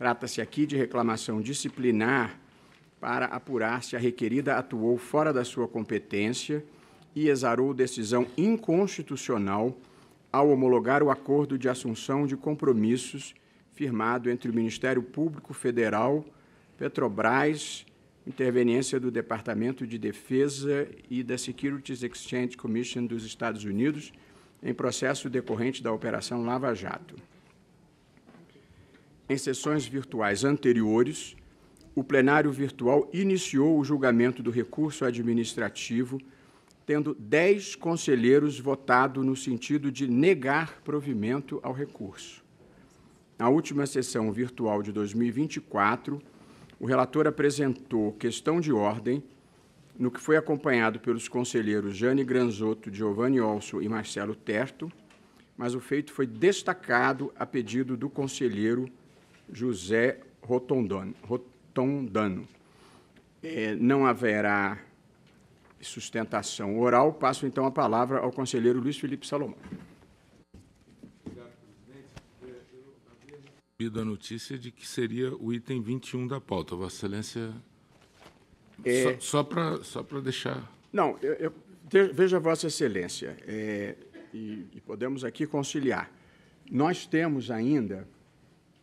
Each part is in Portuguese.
Trata-se aqui de reclamação disciplinar para apurar se a requerida atuou fora da sua competência e exarou decisão inconstitucional ao homologar o acordo de assunção de compromissos firmado entre o Ministério Público Federal, Petrobras, interveniência do Departamento de Defesa e da Securities Exchange Commission dos Estados Unidos, em processo decorrente da Operação Lava Jato em sessões virtuais anteriores, o plenário virtual iniciou o julgamento do recurso administrativo, tendo dez conselheiros votado no sentido de negar provimento ao recurso. Na última sessão virtual de 2024, o relator apresentou questão de ordem, no que foi acompanhado pelos conselheiros Jane Granzotto, Giovanni Olso e Marcelo Terto, mas o feito foi destacado a pedido do conselheiro José Rotondano. Rotondano. É, não haverá sustentação oral. Passo então a palavra ao conselheiro Luiz Felipe Salomão. Obrigado, presidente. Eu havia a notícia de que seria o item 21 da pauta. Vossa Excelência. É... Só, só para deixar. Não, eu, eu, veja, Vossa Excelência, é, e, e podemos aqui conciliar. Nós temos ainda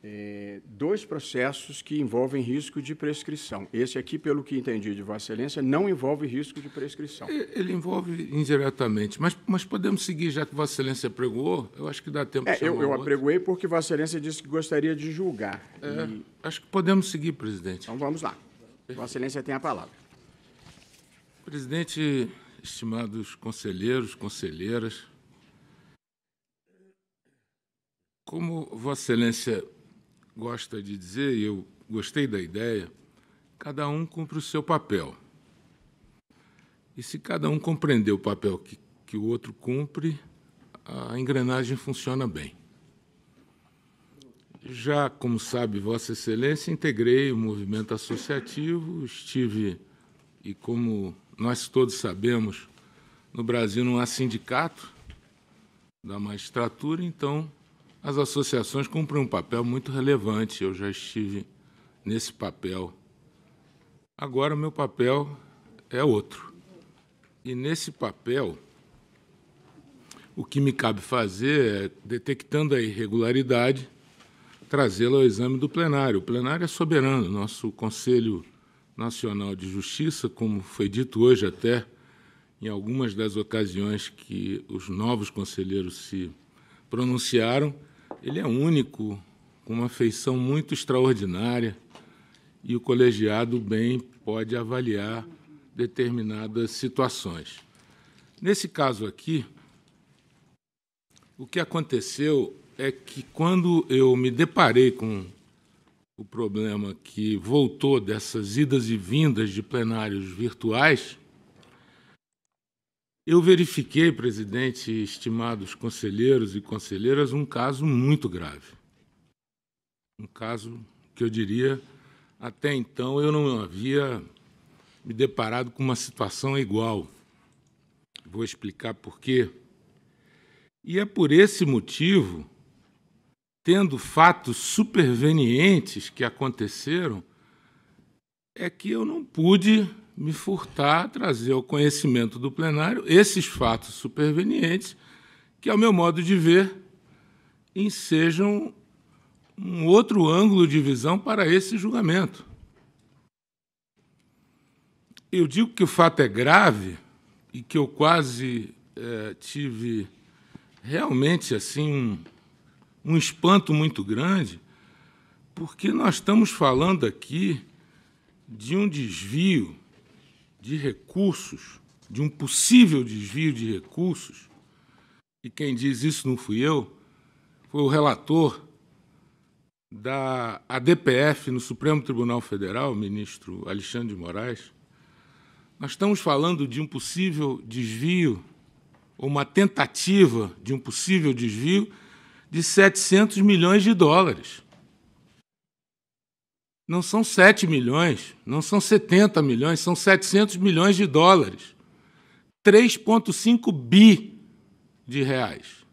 é, dois processos que envolvem risco de prescrição. Esse aqui, pelo que entendi de Vossa Excelência, não envolve risco de prescrição. Ele envolve indiretamente, mas, mas podemos seguir, já que Vossa Excelência apregoou, eu acho que dá tempo é, de Eu, eu apregoei porque Vossa Excelência disse que gostaria de julgar. É, e... Acho que podemos seguir, presidente. Então vamos lá. Vossa Excelência tem a palavra. Presidente, estimados conselheiros, conselheiras, como Vossa Excelência gosta de dizer, e eu gostei da ideia, cada um cumpre o seu papel. E se cada um compreender o papel que, que o outro cumpre, a engrenagem funciona bem. Já, como sabe Vossa Excelência, integrei o movimento associativo, estive, e como nós todos sabemos, no Brasil não há sindicato da magistratura, então as associações cumprem um papel muito relevante. Eu já estive nesse papel. Agora, o meu papel é outro. E nesse papel, o que me cabe fazer é, detectando a irregularidade, trazê-la ao exame do plenário. O plenário é soberano. Nosso Conselho Nacional de Justiça, como foi dito hoje até, em algumas das ocasiões que os novos conselheiros se pronunciaram, ele é único, com uma feição muito extraordinária, e o colegiado bem pode avaliar determinadas situações. Nesse caso aqui, o que aconteceu é que quando eu me deparei com o problema que voltou dessas idas e vindas de plenários virtuais, eu verifiquei, presidente, estimados conselheiros e conselheiras, um caso muito grave. Um caso que eu diria, até então eu não havia me deparado com uma situação igual. Vou explicar por quê. E é por esse motivo, tendo fatos supervenientes que aconteceram, é que eu não pude me furtar a trazer ao conhecimento do plenário esses fatos supervenientes que, ao meu modo de ver, ensejam um outro ângulo de visão para esse julgamento. Eu digo que o fato é grave e que eu quase é, tive realmente assim um, um espanto muito grande, porque nós estamos falando aqui de um desvio de recursos, de um possível desvio de recursos, e quem diz isso não fui eu, foi o relator da ADPF no Supremo Tribunal Federal, o ministro Alexandre de Moraes. Nós estamos falando de um possível desvio, ou uma tentativa de um possível desvio, de 700 milhões de dólares não são 7 milhões, não são 70 milhões, são 700 milhões de dólares. 3,5 bi de reais.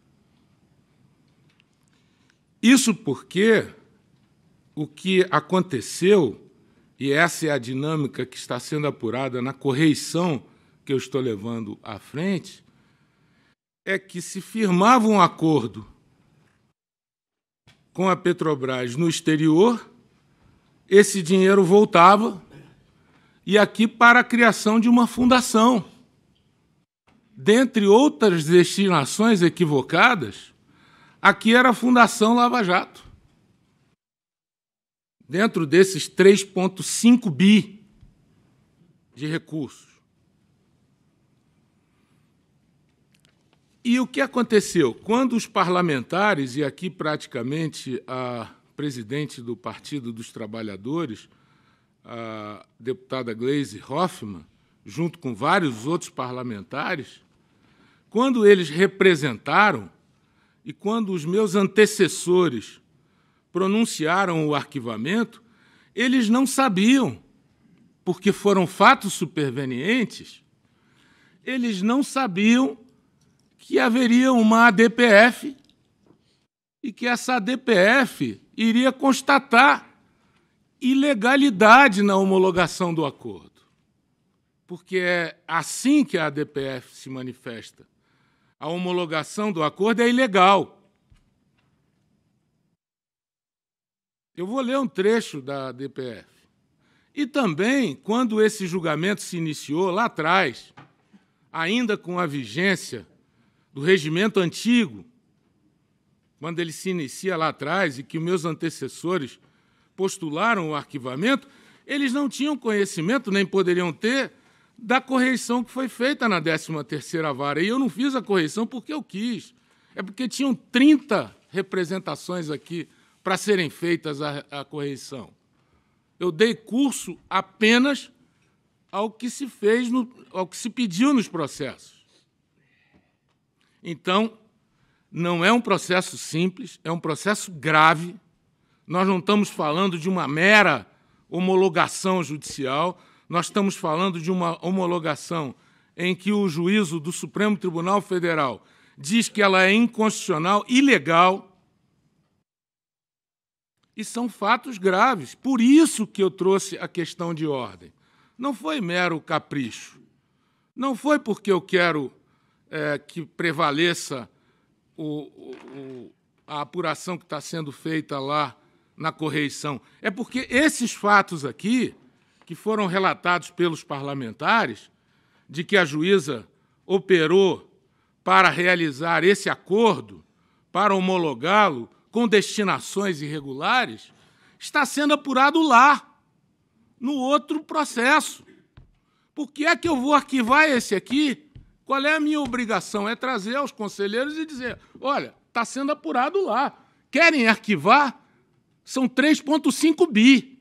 Isso porque o que aconteceu, e essa é a dinâmica que está sendo apurada na correição que eu estou levando à frente, é que se firmava um acordo com a Petrobras no exterior esse dinheiro voltava e aqui para a criação de uma fundação. Dentre outras destinações equivocadas, aqui era a Fundação Lava Jato. Dentro desses 3,5 bi de recursos. E o que aconteceu? Quando os parlamentares, e aqui praticamente a presidente do Partido dos Trabalhadores, a deputada Gleise Hoffmann, junto com vários outros parlamentares, quando eles representaram e quando os meus antecessores pronunciaram o arquivamento, eles não sabiam, porque foram fatos supervenientes, eles não sabiam que haveria uma ADPF e que essa ADPF iria constatar ilegalidade na homologação do acordo. Porque é assim que a ADPF se manifesta. A homologação do acordo é ilegal. Eu vou ler um trecho da DPF. E também, quando esse julgamento se iniciou lá atrás, ainda com a vigência do regimento antigo, quando ele se inicia lá atrás e que meus antecessores postularam o arquivamento, eles não tinham conhecimento, nem poderiam ter, da correção que foi feita na 13ª Vara. E eu não fiz a correção porque eu quis. É porque tinham 30 representações aqui para serem feitas a, a correção. Eu dei curso apenas ao que se fez, no, ao que se pediu nos processos. Então, não é um processo simples, é um processo grave. Nós não estamos falando de uma mera homologação judicial, nós estamos falando de uma homologação em que o juízo do Supremo Tribunal Federal diz que ela é inconstitucional, ilegal. E são fatos graves. Por isso que eu trouxe a questão de ordem. Não foi mero capricho. Não foi porque eu quero é, que prevaleça o, o, a apuração que está sendo feita lá na correição. É porque esses fatos aqui, que foram relatados pelos parlamentares, de que a juíza operou para realizar esse acordo, para homologá-lo com destinações irregulares, está sendo apurado lá, no outro processo. Por que é que eu vou arquivar esse aqui qual é a minha obrigação? É trazer aos conselheiros e dizer: olha, está sendo apurado lá. Querem arquivar? São 3,5 bi.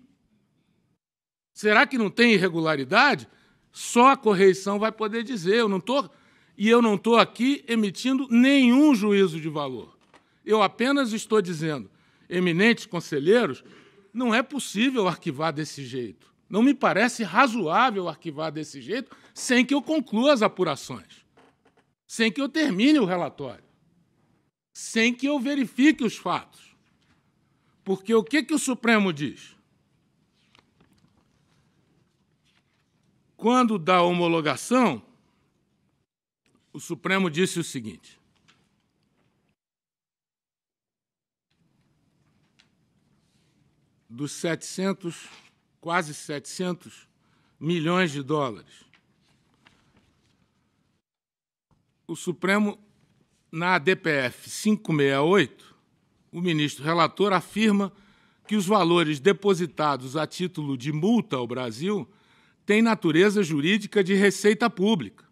Será que não tem irregularidade? Só a correição vai poder dizer. Eu não tô, e eu não estou aqui emitindo nenhum juízo de valor. Eu apenas estou dizendo, eminentes conselheiros, não é possível arquivar desse jeito. Não me parece razoável arquivar desse jeito sem que eu conclua as apurações sem que eu termine o relatório, sem que eu verifique os fatos. Porque o que, que o Supremo diz? Quando dá homologação, o Supremo disse o seguinte: dos 700, quase 700 milhões de dólares o Supremo, na DPF 568, o ministro relator afirma que os valores depositados a título de multa ao Brasil têm natureza jurídica de receita pública.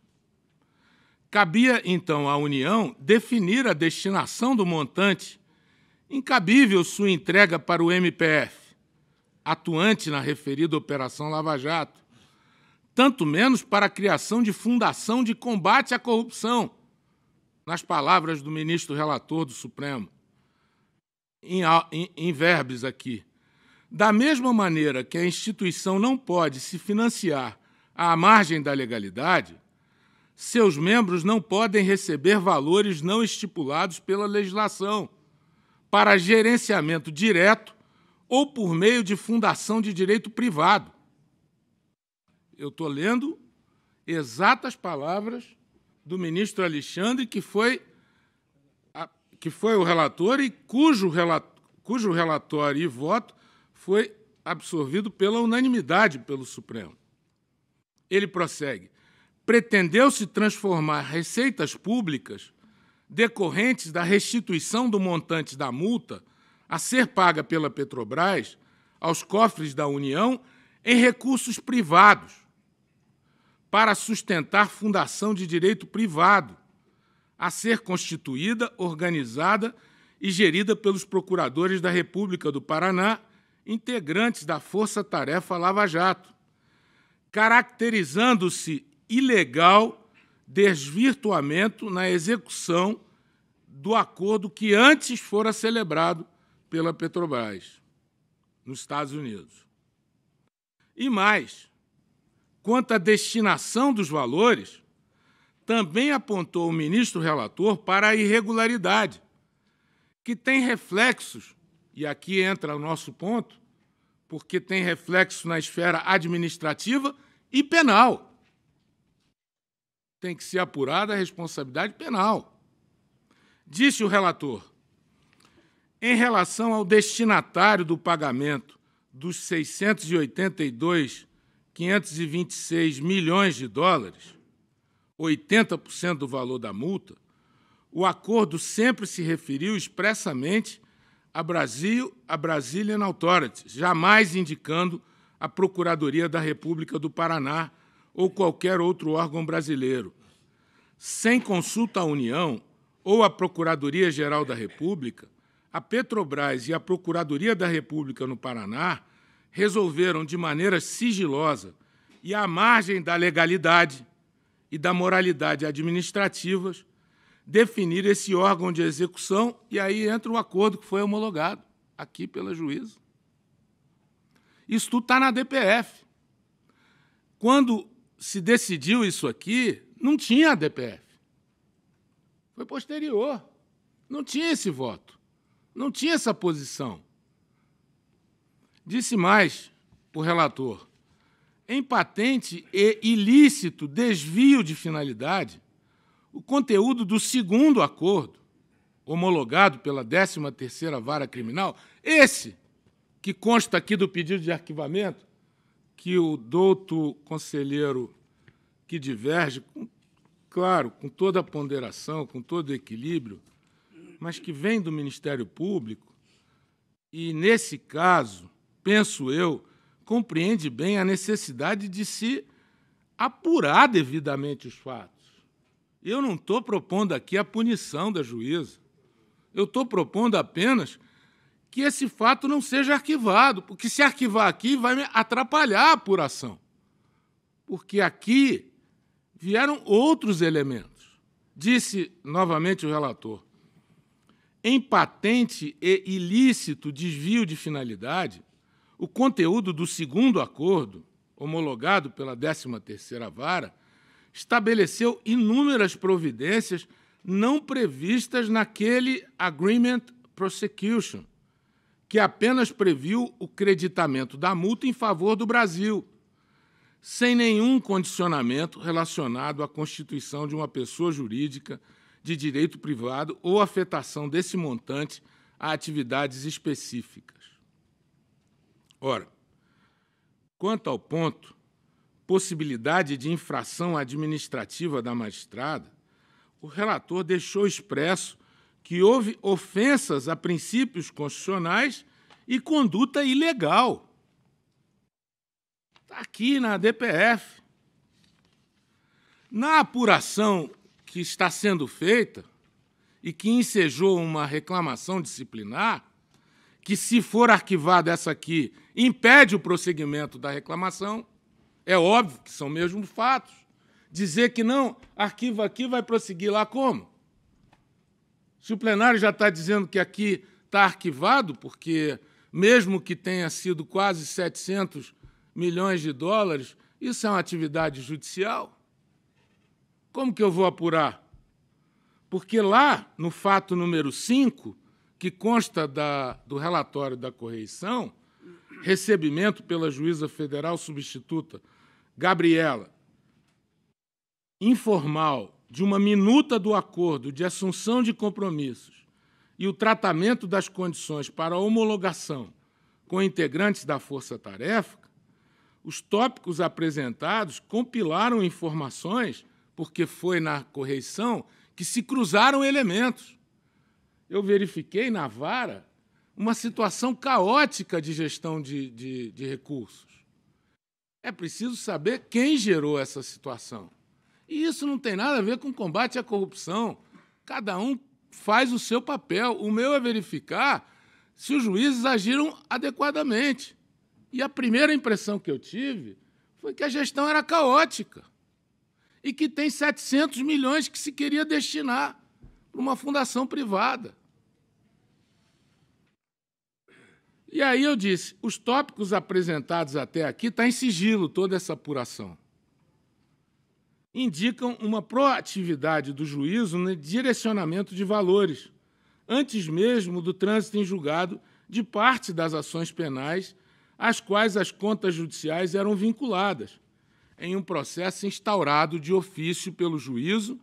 Cabia, então, à União definir a destinação do montante, incabível sua entrega para o MPF, atuante na referida Operação Lava Jato, tanto menos para a criação de fundação de combate à corrupção, nas palavras do ministro relator do Supremo, em, em, em verbes aqui. Da mesma maneira que a instituição não pode se financiar à margem da legalidade, seus membros não podem receber valores não estipulados pela legislação para gerenciamento direto ou por meio de fundação de direito privado eu estou lendo exatas palavras do ministro Alexandre, que foi, a, que foi o relator e cujo, relato, cujo relatório e voto foi absorvido pela unanimidade pelo Supremo. Ele prossegue. Pretendeu-se transformar receitas públicas decorrentes da restituição do montante da multa a ser paga pela Petrobras aos cofres da União em recursos privados, para sustentar fundação de direito privado, a ser constituída, organizada e gerida pelos procuradores da República do Paraná, integrantes da Força Tarefa Lava Jato, caracterizando-se ilegal desvirtuamento na execução do acordo que antes fora celebrado pela Petrobras nos Estados Unidos. E mais, quanto à destinação dos valores, também apontou o ministro relator para a irregularidade, que tem reflexos, e aqui entra o nosso ponto, porque tem reflexo na esfera administrativa e penal. Tem que ser apurada a responsabilidade penal. Disse o relator, em relação ao destinatário do pagamento dos 682 526 milhões de dólares, 80% do valor da multa, o acordo sempre se referiu expressamente a, Brasil, a Brazilian Authority, jamais indicando a Procuradoria da República do Paraná ou qualquer outro órgão brasileiro. Sem consulta à União ou à Procuradoria-Geral da República, a Petrobras e a Procuradoria da República no Paraná resolveram de maneira sigilosa e à margem da legalidade e da moralidade administrativas definir esse órgão de execução e aí entra o acordo que foi homologado aqui pela juíza. Isso tudo está na DPF. Quando se decidiu isso aqui, não tinha a DPF. Foi posterior. Não tinha esse voto. Não tinha essa posição. Disse mais o relator: em patente e ilícito desvio de finalidade, o conteúdo do segundo acordo, homologado pela 13 Vara Criminal, esse que consta aqui do pedido de arquivamento, que o douto conselheiro que diverge, claro, com toda a ponderação, com todo o equilíbrio, mas que vem do Ministério Público, e nesse caso penso eu, compreende bem a necessidade de se apurar devidamente os fatos. Eu não estou propondo aqui a punição da juíza. Eu estou propondo apenas que esse fato não seja arquivado, porque se arquivar aqui vai atrapalhar a apuração. Porque aqui vieram outros elementos. Disse novamente o relator. Em patente e ilícito desvio de finalidade, o conteúdo do segundo acordo, homologado pela 13ª Vara, estabeleceu inúmeras providências não previstas naquele Agreement Prosecution, que apenas previu o creditamento da multa em favor do Brasil, sem nenhum condicionamento relacionado à constituição de uma pessoa jurídica de direito privado ou afetação desse montante a atividades específicas. Ora, quanto ao ponto possibilidade de infração administrativa da magistrada, o relator deixou expresso que houve ofensas a princípios constitucionais e conduta ilegal. Está aqui na DPF. Na apuração que está sendo feita e que ensejou uma reclamação disciplinar, que, se for arquivada essa aqui, impede o prosseguimento da reclamação. É óbvio que são mesmo fatos. Dizer que não, arquiva aqui, vai prosseguir lá como? Se o plenário já está dizendo que aqui está arquivado, porque mesmo que tenha sido quase 700 milhões de dólares, isso é uma atividade judicial? Como que eu vou apurar? Porque lá, no fato número 5, que consta da, do relatório da correição, recebimento pela juíza federal substituta Gabriela, informal, de uma minuta do acordo de assunção de compromissos e o tratamento das condições para homologação com integrantes da Força Tarefa, os tópicos apresentados compilaram informações, porque foi na correição que se cruzaram elementos eu verifiquei na vara uma situação caótica de gestão de, de, de recursos. É preciso saber quem gerou essa situação. E isso não tem nada a ver com combate à corrupção. Cada um faz o seu papel. O meu é verificar se os juízes agiram adequadamente. E a primeira impressão que eu tive foi que a gestão era caótica e que tem 700 milhões que se queria destinar para uma fundação privada. E aí eu disse: os tópicos apresentados até aqui está em sigilo toda essa apuração. Indicam uma proatividade do juízo no direcionamento de valores, antes mesmo do trânsito em julgado de parte das ações penais às quais as contas judiciais eram vinculadas, em um processo instaurado de ofício pelo juízo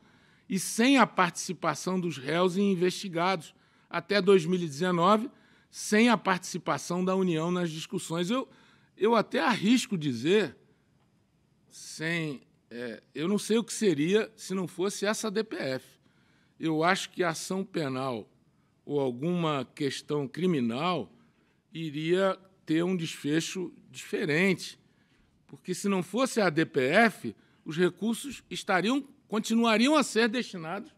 e sem a participação dos réus e investigados até 2019, sem a participação da União nas discussões. Eu, eu até arrisco dizer, sem, é, eu não sei o que seria se não fosse essa DPF. Eu acho que a ação penal ou alguma questão criminal iria ter um desfecho diferente, porque se não fosse a DPF, os recursos estariam continuariam a ser destinados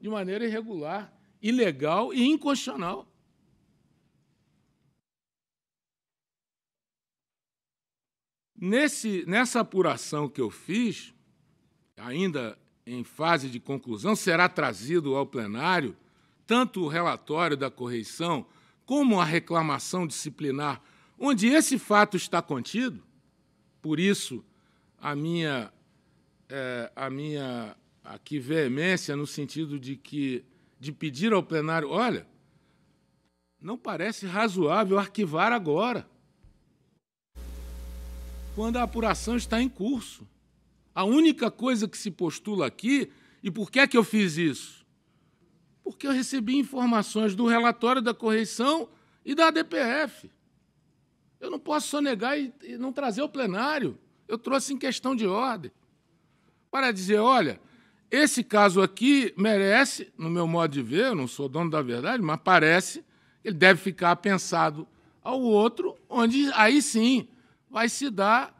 de maneira irregular, ilegal e inconstitucional Nesse, nessa apuração que eu fiz, ainda em fase de conclusão, será trazido ao plenário tanto o relatório da correição como a reclamação disciplinar, onde esse fato está contido. Por isso, a minha, é, a minha aqui veemência no sentido de que de pedir ao plenário, olha, não parece razoável arquivar agora quando a apuração está em curso. A única coisa que se postula aqui, e por que é que eu fiz isso? Porque eu recebi informações do relatório da correição e da DPF. Eu não posso só negar e não trazer ao plenário. Eu trouxe em questão de ordem. Para dizer, olha, esse caso aqui merece, no meu modo de ver, eu não sou dono da verdade, mas parece, ele deve ficar pensado ao outro, onde aí sim vai se dar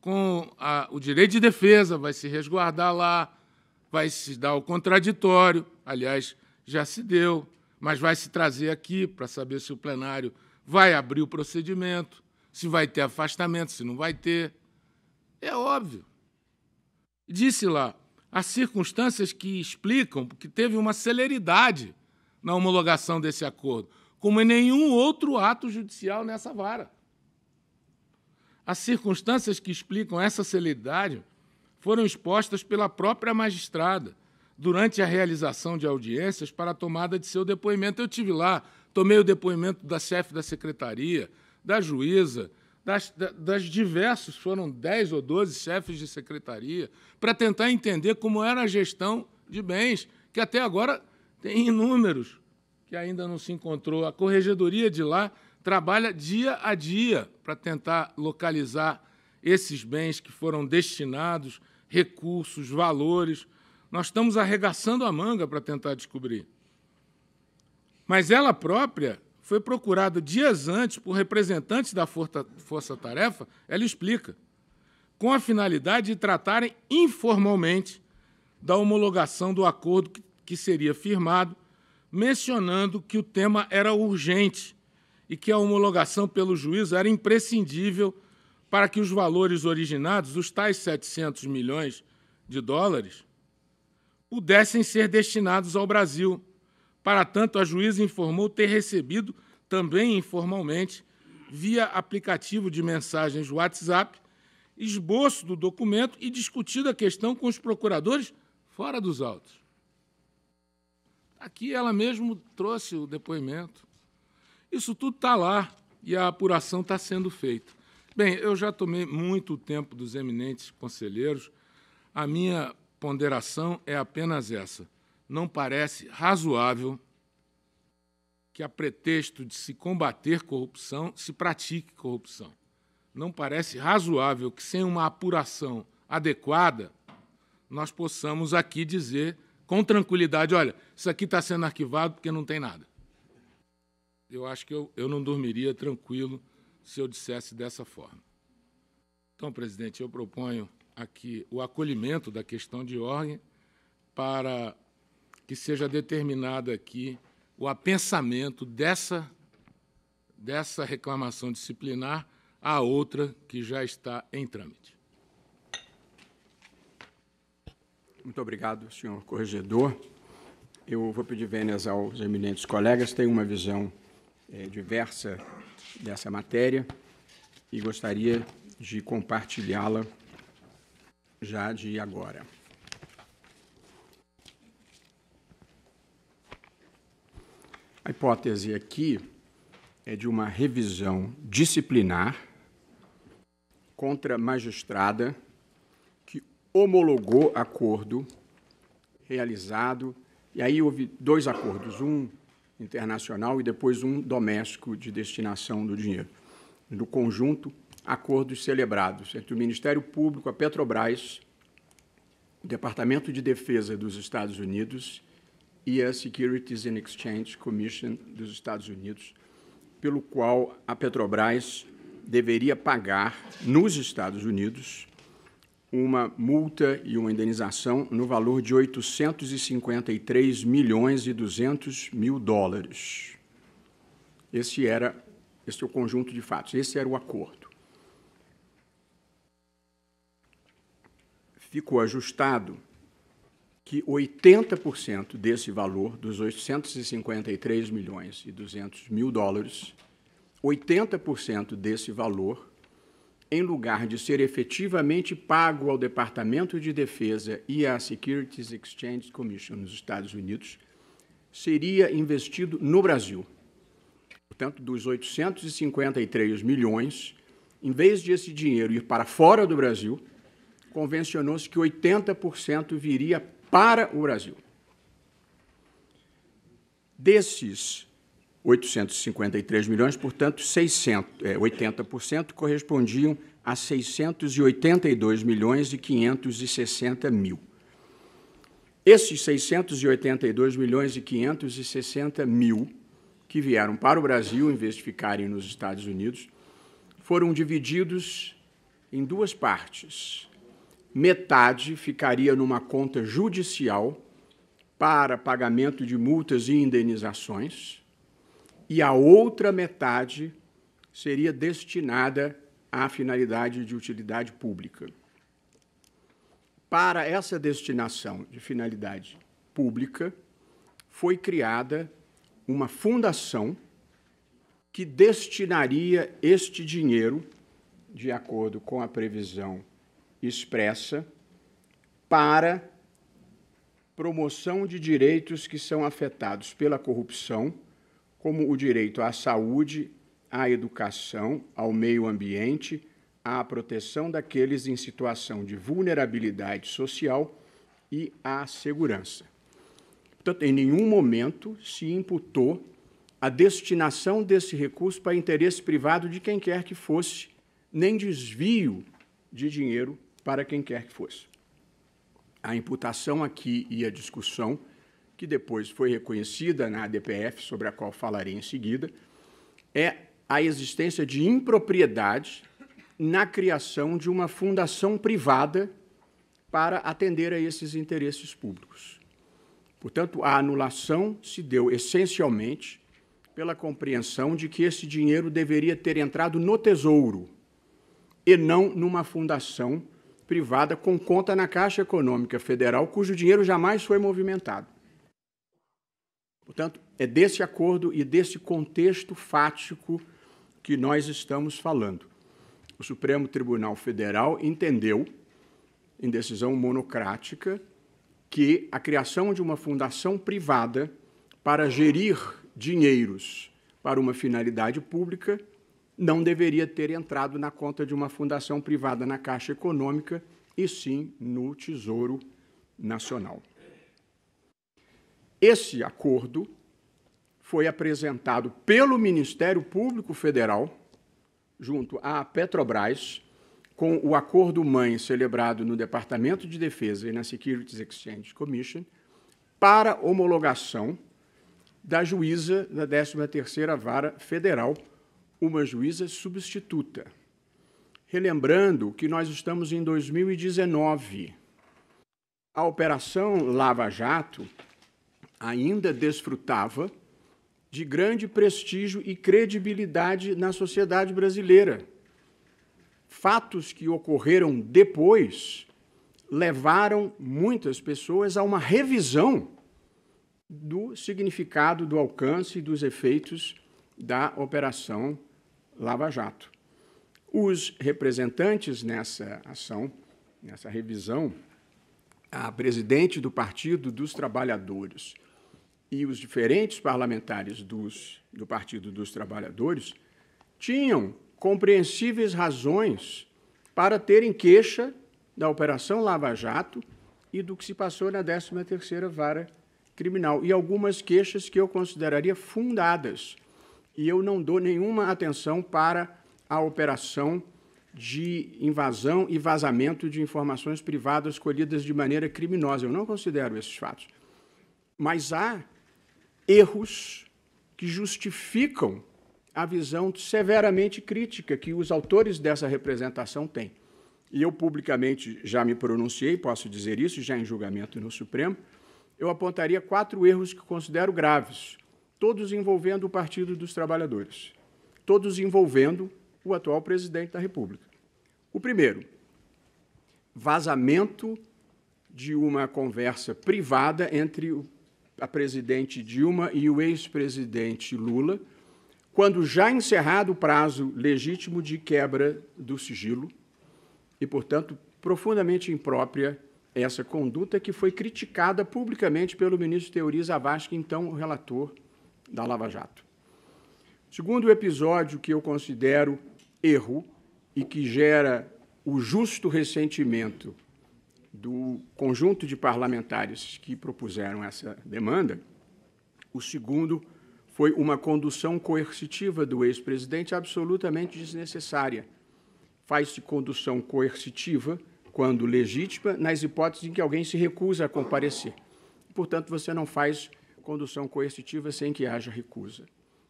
com a, o direito de defesa, vai se resguardar lá, vai se dar o contraditório, aliás, já se deu, mas vai se trazer aqui para saber se o plenário vai abrir o procedimento, se vai ter afastamento, se não vai ter. É óbvio. Disse lá, há circunstâncias que explicam que teve uma celeridade na homologação desse acordo, como em nenhum outro ato judicial nessa vara. As circunstâncias que explicam essa celeridade foram expostas pela própria magistrada durante a realização de audiências para a tomada de seu depoimento. Eu tive lá, tomei o depoimento da chefe da secretaria, da juíza, das, das diversos, foram 10 ou 12 chefes de secretaria, para tentar entender como era a gestão de bens, que até agora tem inúmeros que ainda não se encontrou. A corregedoria de lá trabalha dia a dia para tentar localizar esses bens que foram destinados, recursos, valores. Nós estamos arregaçando a manga para tentar descobrir. Mas ela própria foi procurada dias antes por representantes da Força Tarefa, ela explica, com a finalidade de tratarem informalmente da homologação do acordo que seria firmado, mencionando que o tema era urgente e que a homologação pelo juízo era imprescindível para que os valores originados, os tais 700 milhões de dólares, pudessem ser destinados ao Brasil. Para tanto, a juíza informou ter recebido, também informalmente, via aplicativo de mensagens WhatsApp, esboço do documento e discutido a questão com os procuradores fora dos autos. Aqui ela mesmo trouxe o depoimento. Isso tudo está lá e a apuração está sendo feita. Bem, eu já tomei muito tempo dos eminentes conselheiros. A minha ponderação é apenas essa. Não parece razoável que, a pretexto de se combater corrupção, se pratique corrupção. Não parece razoável que, sem uma apuração adequada, nós possamos aqui dizer com tranquilidade: olha, isso aqui está sendo arquivado porque não tem nada eu acho que eu, eu não dormiria tranquilo se eu dissesse dessa forma. Então, presidente, eu proponho aqui o acolhimento da questão de ordem para que seja determinado aqui o apensamento dessa, dessa reclamação disciplinar à outra que já está em trâmite. Muito obrigado, senhor corregedor. Eu vou pedir vênias aos eminentes colegas, tem uma visão é, diversa dessa matéria e gostaria de compartilhá-la já de agora. A hipótese aqui é de uma revisão disciplinar contra magistrada que homologou acordo realizado. E aí houve dois acordos: um internacional e depois um doméstico de destinação do dinheiro. No conjunto, acordos celebrados entre o Ministério Público, a Petrobras, o Departamento de Defesa dos Estados Unidos e a Securities and Exchange Commission dos Estados Unidos, pelo qual a Petrobras deveria pagar nos Estados Unidos uma multa e uma indenização no valor de 853 milhões e 200 mil dólares. Esse era esse é o conjunto de fatos. Esse era o acordo. Ficou ajustado que 80% desse valor, dos 853 milhões e 200 mil dólares, 80% desse valor em lugar de ser efetivamente pago ao Departamento de Defesa e à Securities Exchange Commission nos Estados Unidos, seria investido no Brasil. Portanto, dos 853 milhões, em vez de esse dinheiro ir para fora do Brasil, convencionou-se que 80% viria para o Brasil. Desses 853 milhões, portanto, 600, é, 80% correspondiam a 682 milhões e 560 mil. Esses 682 milhões e 560 mil que vieram para o Brasil, em vez de ficarem nos Estados Unidos, foram divididos em duas partes. Metade ficaria numa conta judicial para pagamento de multas e indenizações, e a outra metade seria destinada à finalidade de utilidade pública. Para essa destinação de finalidade pública, foi criada uma fundação que destinaria este dinheiro, de acordo com a previsão expressa, para promoção de direitos que são afetados pela corrupção como o direito à saúde, à educação, ao meio ambiente, à proteção daqueles em situação de vulnerabilidade social e à segurança. Portanto, em nenhum momento se imputou a destinação desse recurso para interesse privado de quem quer que fosse, nem desvio de dinheiro para quem quer que fosse. A imputação aqui e a discussão que depois foi reconhecida na ADPF, sobre a qual falarei em seguida, é a existência de impropriedade na criação de uma fundação privada para atender a esses interesses públicos. Portanto, a anulação se deu essencialmente pela compreensão de que esse dinheiro deveria ter entrado no Tesouro e não numa fundação privada com conta na Caixa Econômica Federal, cujo dinheiro jamais foi movimentado. Portanto, é desse acordo e desse contexto fático que nós estamos falando. O Supremo Tribunal Federal entendeu, em decisão monocrática, que a criação de uma fundação privada para gerir dinheiros para uma finalidade pública não deveria ter entrado na conta de uma fundação privada na Caixa Econômica, e sim no Tesouro Nacional. Esse acordo foi apresentado pelo Ministério Público Federal, junto à Petrobras, com o acordo mãe celebrado no Departamento de Defesa e na Securities Exchange Commission, para homologação da juíza da 13ª Vara Federal, uma juíza substituta. Relembrando que nós estamos em 2019. A operação Lava Jato ainda desfrutava de grande prestígio e credibilidade na sociedade brasileira. Fatos que ocorreram depois levaram muitas pessoas a uma revisão do significado, do alcance e dos efeitos da Operação Lava Jato. Os representantes nessa ação, nessa revisão, a presidente do Partido dos Trabalhadores, e os diferentes parlamentares dos, do Partido dos Trabalhadores tinham compreensíveis razões para terem queixa da Operação Lava Jato e do que se passou na 13ª Vara Criminal, e algumas queixas que eu consideraria fundadas. E eu não dou nenhuma atenção para a operação de invasão e vazamento de informações privadas colhidas de maneira criminosa. Eu não considero esses fatos. Mas há erros que justificam a visão severamente crítica que os autores dessa representação têm. E eu publicamente já me pronunciei, posso dizer isso, já em julgamento no Supremo. Eu apontaria quatro erros que considero graves, todos envolvendo o Partido dos Trabalhadores, todos envolvendo o atual presidente da República. O primeiro, vazamento de uma conversa privada entre o a presidente Dilma e o ex-presidente Lula, quando já encerrado o prazo legítimo de quebra do sigilo, e, portanto, profundamente imprópria essa conduta que foi criticada publicamente pelo ministro Teori Zavascki, então relator da Lava Jato. Segundo episódio que eu considero erro e que gera o justo ressentimento do conjunto de parlamentares que propuseram essa demanda, o segundo foi uma condução coercitiva do ex-presidente absolutamente desnecessária. Faz-se condução coercitiva, quando legítima, nas hipóteses em que alguém se recusa a comparecer. Portanto, você não faz condução coercitiva sem que haja recusa.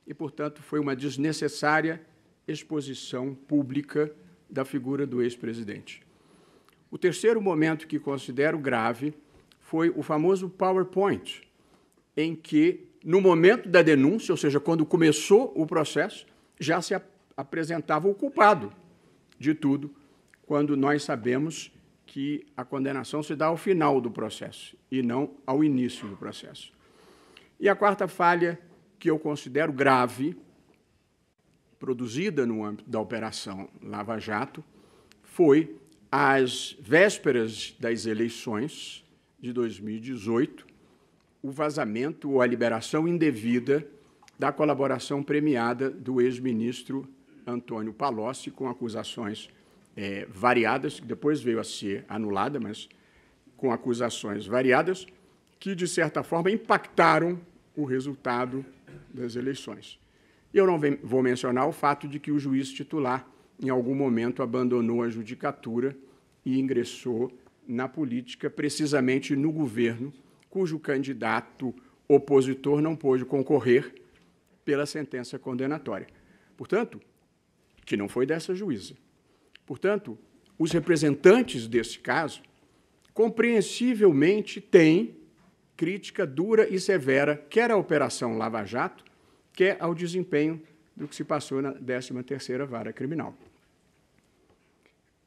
E, portanto, foi uma desnecessária exposição pública da figura do ex-presidente. O terceiro momento que considero grave foi o famoso PowerPoint, em que, no momento da denúncia, ou seja, quando começou o processo, já se ap apresentava o culpado de tudo, quando nós sabemos que a condenação se dá ao final do processo e não ao início do processo. E a quarta falha que eu considero grave, produzida no âmbito da Operação Lava Jato, foi às vésperas das eleições de 2018, o vazamento ou a liberação indevida da colaboração premiada do ex-ministro Antônio Palocci com acusações é, variadas, que depois veio a ser anulada, mas com acusações variadas, que, de certa forma, impactaram o resultado das eleições. Eu não vou mencionar o fato de que o juiz titular em algum momento abandonou a judicatura e ingressou na política, precisamente no governo, cujo candidato opositor não pôde concorrer pela sentença condenatória. Portanto, que não foi dessa juíza. Portanto, os representantes desse caso, compreensivelmente, têm crítica dura e severa, quer à Operação Lava Jato, quer ao desempenho do que se passou na 13ª Vara Criminal.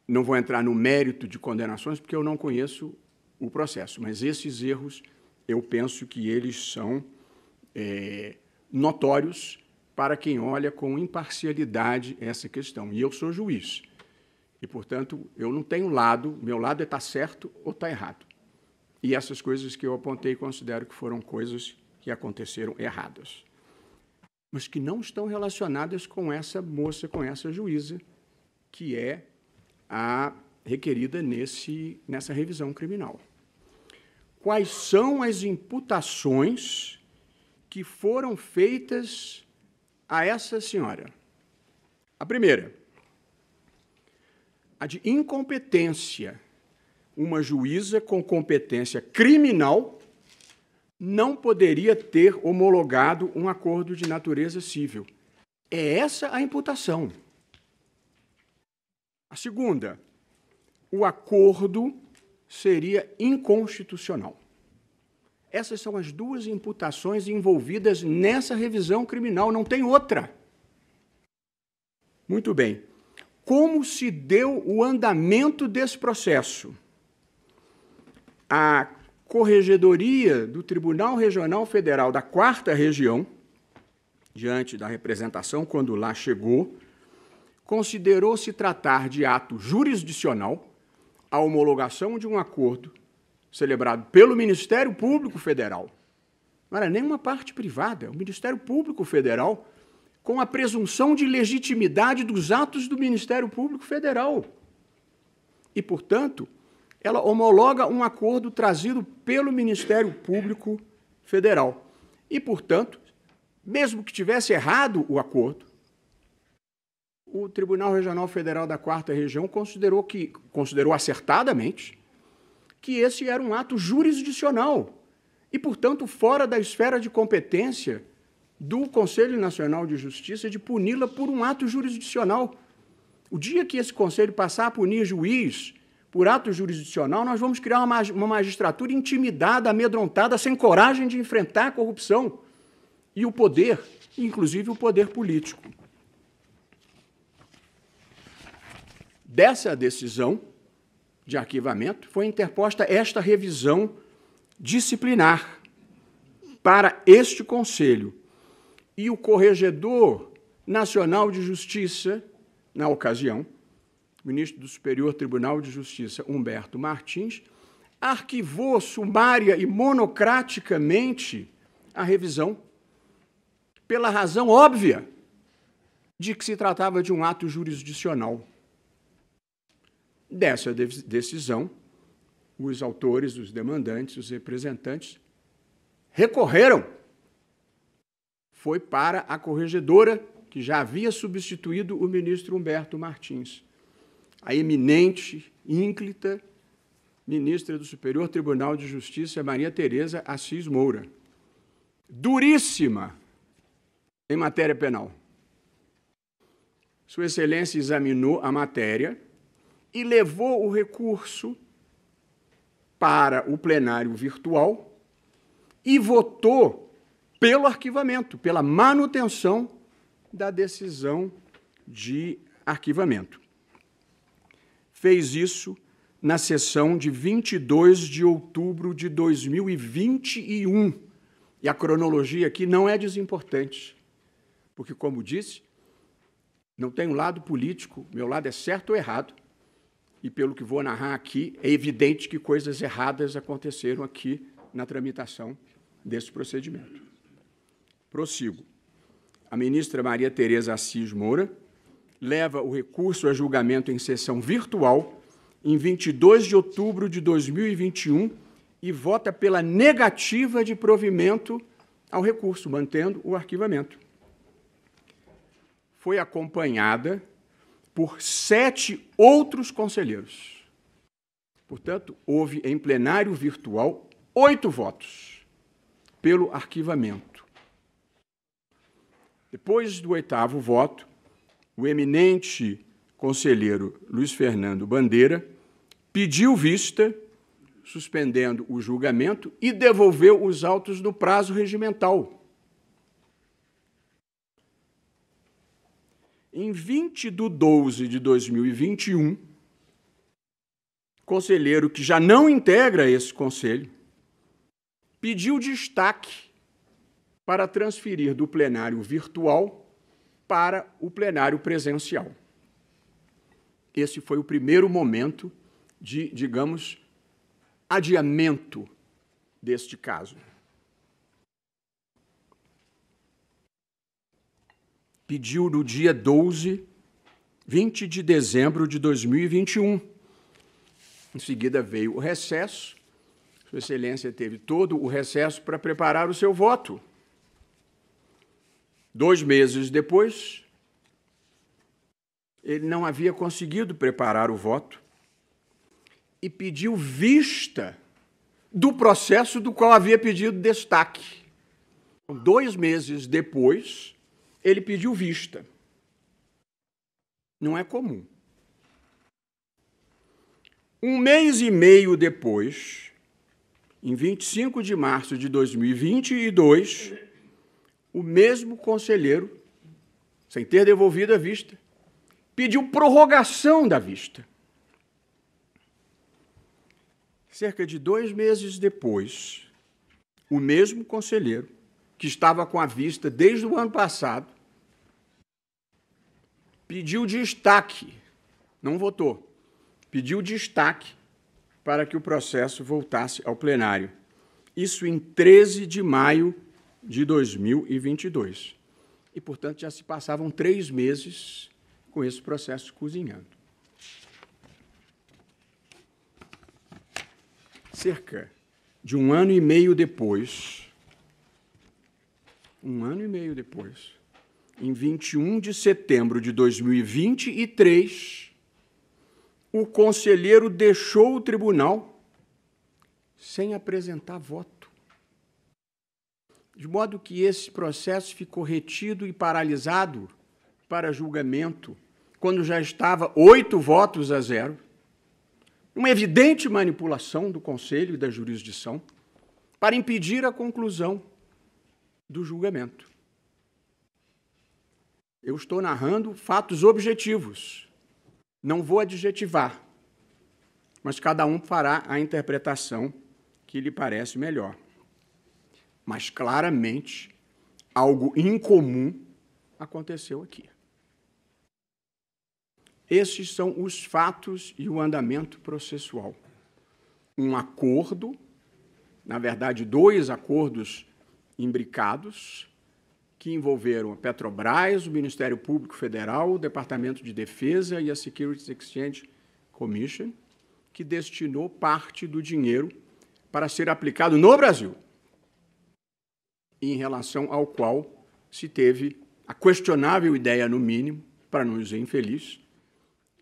Não vou entrar no mérito de condenações, porque eu não conheço o processo, mas esses erros, eu penso que eles são é, notórios para quem olha com imparcialidade essa questão. E eu sou juiz. E, portanto, eu não tenho lado, meu lado é estar tá certo ou estar tá errado. E essas coisas que eu apontei considero que foram coisas que aconteceram erradas, mas que não estão relacionadas com essa moça, com essa juíza, que é a requerida nesse, nessa revisão criminal. Quais são as imputações que foram feitas a essa senhora? A primeira, a de incompetência. Uma juíza com competência criminal não poderia ter homologado um acordo de natureza civil. É essa a imputação. A segunda, o acordo seria inconstitucional. Essas são as duas imputações envolvidas nessa revisão criminal, não tem outra. Muito bem. Como se deu o andamento desse processo? A Corregedoria do Tribunal Regional Federal da Quarta Região, diante da representação, quando lá chegou, considerou se tratar de ato jurisdicional a homologação de um acordo celebrado pelo Ministério Público Federal. Não era nenhuma parte privada, o Ministério Público Federal, com a presunção de legitimidade dos atos do Ministério Público Federal. E, portanto, ela homologa um acordo trazido pelo Ministério Público Federal. E, portanto, mesmo que tivesse errado o acordo, o Tribunal Regional Federal da Quarta Região considerou que considerou acertadamente que esse era um ato jurisdicional e, portanto, fora da esfera de competência do Conselho Nacional de Justiça de puni-la por um ato jurisdicional. O dia que esse conselho passar a punir juiz por ato jurisdicional, nós vamos criar uma magistratura intimidada, amedrontada, sem coragem de enfrentar a corrupção e o poder, inclusive o poder político. dessa decisão de arquivamento foi interposta esta revisão disciplinar para este conselho. E o corregedor nacional de justiça, na ocasião, ministro do Superior Tribunal de Justiça, Humberto Martins, arquivou sumária e monocraticamente a revisão, pela razão óbvia de que se tratava de um ato jurisdicional. Dessa decisão, os autores, os demandantes, os representantes recorreram. Foi para a corregedora que já havia substituído o ministro Humberto Martins, a eminente, ínclita ministra do Superior Tribunal de Justiça, Maria Tereza Assis Moura. Duríssima em matéria penal. Sua Excelência examinou a matéria e levou o recurso para o plenário virtual e votou pelo arquivamento, pela manutenção da decisão de arquivamento. Fez isso na sessão de 22 de outubro de 2021. E a cronologia aqui não é desimportante, porque, como disse, não tem um lado político, meu lado é certo ou errado, e pelo que vou narrar aqui, é evidente que coisas erradas aconteceram aqui na tramitação desse procedimento. Prossigo. A ministra Maria Tereza Assis Moura leva o recurso a julgamento em sessão virtual em 22 de outubro de 2021 e vota pela negativa de provimento ao recurso, mantendo o arquivamento. Foi acompanhada por sete outros conselheiros. Portanto, houve em plenário virtual oito votos pelo arquivamento. Depois do oitavo voto, o eminente conselheiro Luiz Fernando Bandeira pediu vista, suspendendo o julgamento e devolveu os autos no prazo regimental. Em 20 de 12 de 2021, conselheiro que já não integra esse conselho, pediu destaque para transferir do plenário virtual para o plenário presencial. Esse foi o primeiro momento de, digamos, adiamento deste caso. pediu no dia 12, 20 de dezembro de 2021. Em seguida veio o recesso. Sua Excelência teve todo o recesso para preparar o seu voto. Dois meses depois, ele não havia conseguido preparar o voto e pediu vista do processo do qual havia pedido destaque. Dois meses depois, ele pediu vista. Não é comum. Um mês e meio depois, em 25 de março de 2022, o mesmo conselheiro, sem ter devolvido a vista, pediu prorrogação da vista. Cerca de dois meses depois, o mesmo conselheiro, que estava com a vista desde o ano passado, pediu destaque, não votou, pediu destaque para que o processo voltasse ao plenário. Isso em 13 de maio de 2022. E, portanto, já se passavam três meses com esse processo cozinhando. Cerca de um ano e meio depois, um ano e meio depois, em 21 de setembro de 2023, o conselheiro deixou o tribunal sem apresentar voto. De modo que esse processo ficou retido e paralisado para julgamento, quando já estava oito votos a zero. Uma evidente manipulação do Conselho e da jurisdição para impedir a conclusão do julgamento. Eu estou narrando fatos objetivos. Não vou adjetivar, mas cada um fará a interpretação que lhe parece melhor. Mas claramente, algo incomum aconteceu aqui. Esses são os fatos e o andamento processual. Um acordo, na verdade, dois acordos imbricados, que envolveram a Petrobras, o Ministério Público Federal, o Departamento de Defesa e a Securities Exchange Commission, que destinou parte do dinheiro para ser aplicado no Brasil, em relação ao qual se teve a questionável ideia, no mínimo, para não dizer infeliz,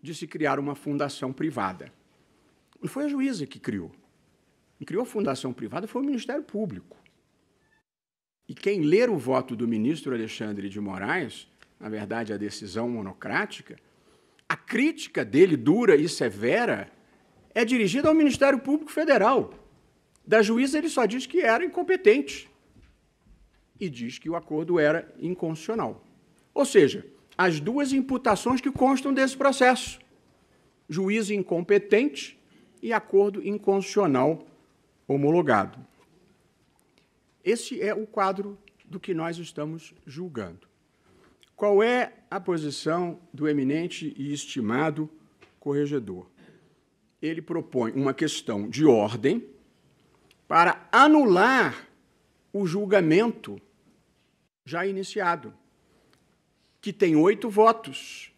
de se criar uma fundação privada. Não foi a juíza que criou. Quem criou a fundação privada foi o Ministério Público. E quem ler o voto do ministro Alexandre de Moraes, na verdade a decisão monocrática, a crítica dele dura e severa é dirigida ao Ministério Público Federal. Da juíza ele só diz que era incompetente e diz que o acordo era inconstitucional. Ou seja, as duas imputações que constam desse processo: juízo incompetente e acordo inconstitucional homologado. Este é o quadro do que nós estamos julgando. Qual é a posição do eminente e estimado corregedor? Ele propõe uma questão de ordem para anular o julgamento já iniciado, que tem oito votos,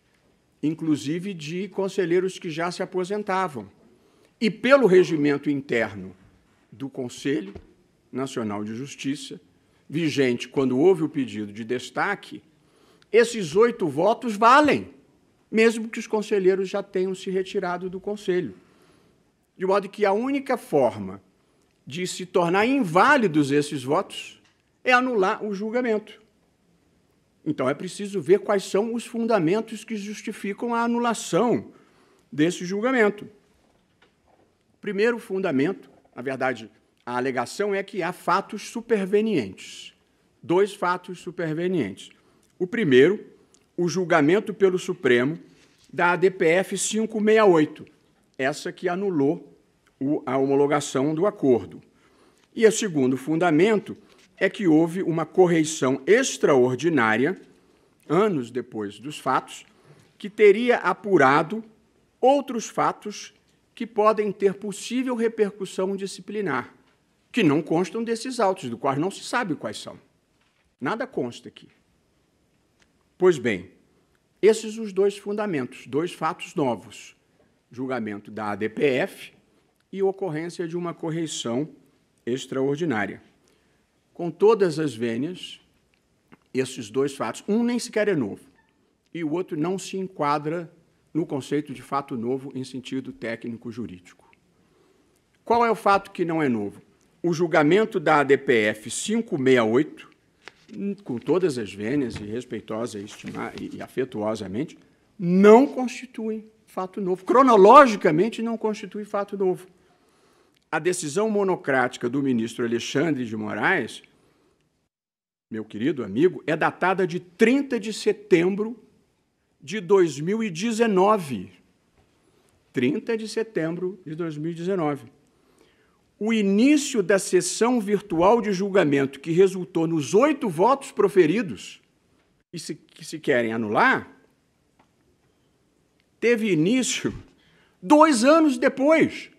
inclusive de conselheiros que já se aposentavam. E pelo regimento interno do Conselho, Nacional de Justiça, vigente quando houve o pedido de destaque, esses oito votos valem, mesmo que os conselheiros já tenham se retirado do conselho. De modo que a única forma de se tornar inválidos esses votos é anular o julgamento. Então é preciso ver quais são os fundamentos que justificam a anulação desse julgamento. Primeiro fundamento, na verdade, a alegação é que há fatos supervenientes. Dois fatos supervenientes. O primeiro, o julgamento pelo Supremo da ADPF 568, essa que anulou a homologação do acordo. E o segundo fundamento é que houve uma correição extraordinária, anos depois dos fatos, que teria apurado outros fatos que podem ter possível repercussão disciplinar que não constam desses autos, do qual não se sabe quais são. Nada consta aqui. Pois bem, esses os dois fundamentos, dois fatos novos: julgamento da ADPF e ocorrência de uma correição extraordinária. Com todas as vênias, esses dois fatos, um nem sequer é novo e o outro não se enquadra no conceito de fato novo em sentido técnico jurídico. Qual é o fato que não é novo? o julgamento da ADPF 568, com todas as vênias e respeitosa estima, e afetuosamente, não constitui fato novo. Cronologicamente, não constitui fato novo. A decisão monocrática do ministro Alexandre de Moraes, meu querido amigo, é datada de 30 de setembro de 2019. 30 de setembro de 2019 o início da sessão virtual de julgamento, que resultou nos oito votos proferidos, e se, que se querem anular, teve início dois anos depois,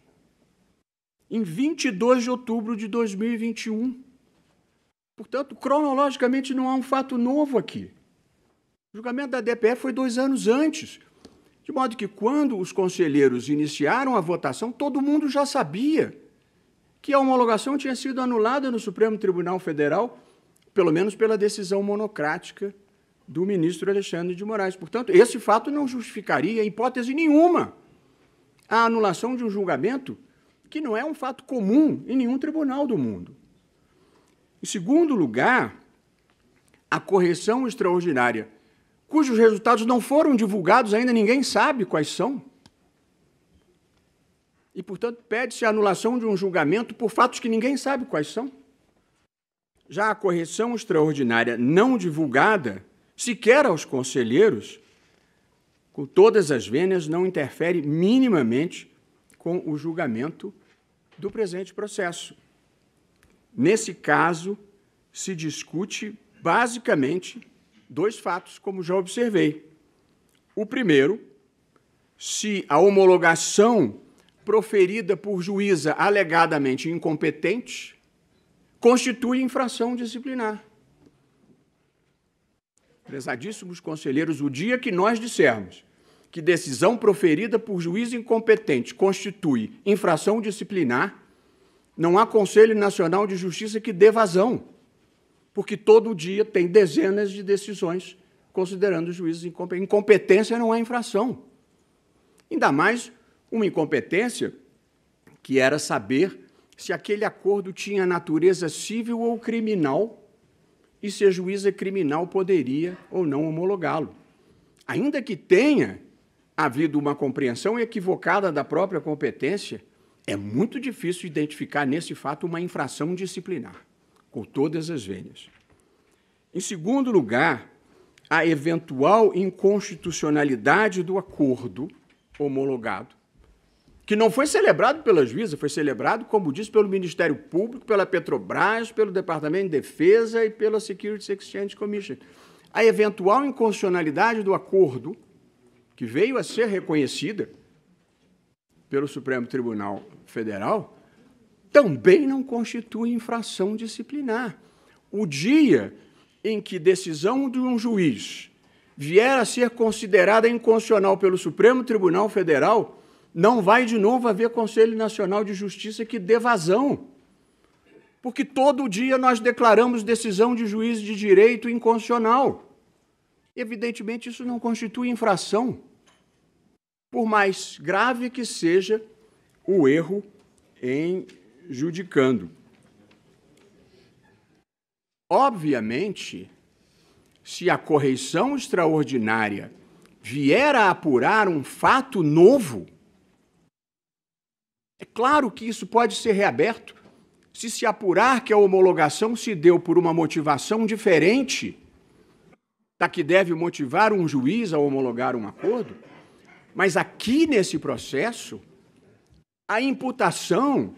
em 22 de outubro de 2021. Portanto, cronologicamente, não há um fato novo aqui. O julgamento da DPE foi dois anos antes. De modo que, quando os conselheiros iniciaram a votação, todo mundo já sabia que a homologação tinha sido anulada no Supremo Tribunal Federal, pelo menos pela decisão monocrática do ministro Alexandre de Moraes. Portanto, esse fato não justificaria, em hipótese nenhuma, a anulação de um julgamento que não é um fato comum em nenhum tribunal do mundo. Em segundo lugar, a correção extraordinária, cujos resultados não foram divulgados ainda, ninguém sabe quais são. E, portanto, pede-se a anulação de um julgamento por fatos que ninguém sabe quais são. Já a correção extraordinária não divulgada, sequer aos conselheiros, com todas as vênias, não interfere minimamente com o julgamento do presente processo. Nesse caso, se discute basicamente dois fatos, como já observei. O primeiro, se a homologação proferida por juíza alegadamente incompetente constitui infração disciplinar. Prezadíssimos conselheiros, o dia que nós dissermos que decisão proferida por juiz incompetente constitui infração disciplinar, não há Conselho Nacional de Justiça que dê vazão, porque todo dia tem dezenas de decisões considerando juízes incompetentes. Incompetência não é infração. Ainda mais uma incompetência que era saber se aquele acordo tinha natureza civil ou criminal e se a juíza criminal poderia ou não homologá-lo. Ainda que tenha havido uma compreensão equivocada da própria competência, é muito difícil identificar nesse fato uma infração disciplinar, com todas as vênias. Em segundo lugar, a eventual inconstitucionalidade do acordo homologado que não foi celebrado pela juíza, foi celebrado, como diz, pelo Ministério Público, pela Petrobras, pelo Departamento de Defesa e pela Securities Exchange Commission. A eventual inconstitucionalidade do acordo, que veio a ser reconhecida pelo Supremo Tribunal Federal, também não constitui infração disciplinar. O dia em que decisão de um juiz vier a ser considerada inconstitucional pelo Supremo Tribunal Federal, não vai de novo haver Conselho Nacional de Justiça que dê vazão. Porque todo dia nós declaramos decisão de juiz de direito inconstitucional. Evidentemente, isso não constitui infração, por mais grave que seja o erro em judicando. Obviamente, se a correição extraordinária vier a apurar um fato novo, é claro que isso pode ser reaberto se se apurar que a homologação se deu por uma motivação diferente da que deve motivar um juiz a homologar um acordo. Mas aqui nesse processo, a imputação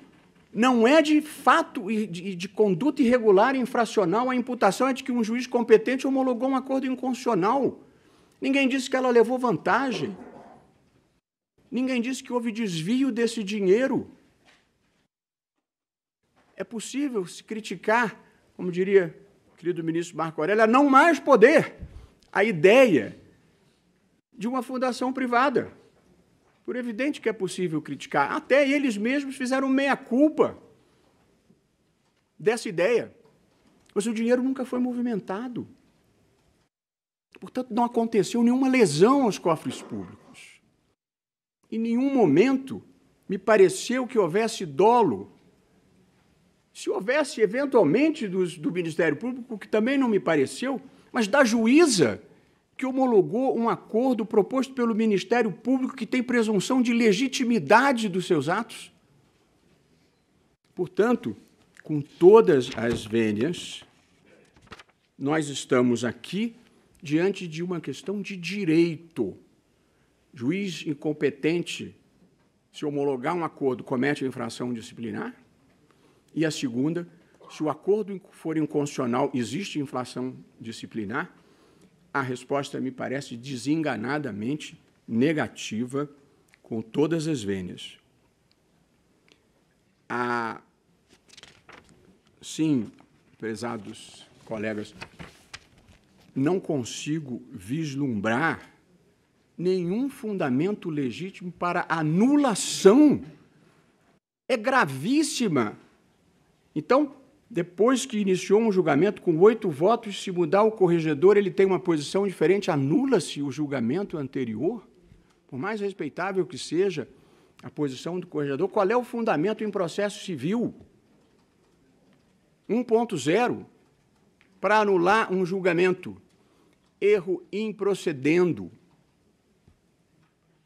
não é de fato e de, de, conduta irregular e infracional, a imputação é de que um juiz competente homologou um acordo inconstitucional. Ninguém disse que ela levou vantagem. Ninguém disse que houve desvio desse dinheiro. É possível se criticar, como diria o querido ministro Marco Aurélio, a não mais poder a ideia de uma fundação privada. Por evidente que é possível criticar. Até eles mesmos fizeram meia-culpa dessa ideia. Mas o dinheiro nunca foi movimentado. Portanto, não aconteceu nenhuma lesão aos cofres públicos. Em nenhum momento me pareceu que houvesse dolo. Se houvesse, eventualmente, do Ministério Público, que também não me pareceu, mas da juíza que homologou um acordo proposto pelo Ministério Público que tem presunção de legitimidade dos seus atos. Portanto, com todas as vênias, nós estamos aqui diante de uma questão de direito juiz incompetente, se homologar um acordo, comete infração disciplinar? E a segunda, se o acordo for inconstitucional, existe inflação disciplinar? A resposta me parece desenganadamente negativa, com todas as vênias. A... Sim, prezados colegas, não consigo vislumbrar nenhum fundamento legítimo para anulação. É gravíssima. Então, depois que iniciou um julgamento com oito votos, se mudar o corregedor, ele tem uma posição diferente, anula-se o julgamento anterior? Por mais respeitável que seja a posição do corregedor, qual é o fundamento em processo civil? 1.0 para anular um julgamento. Erro improcedendo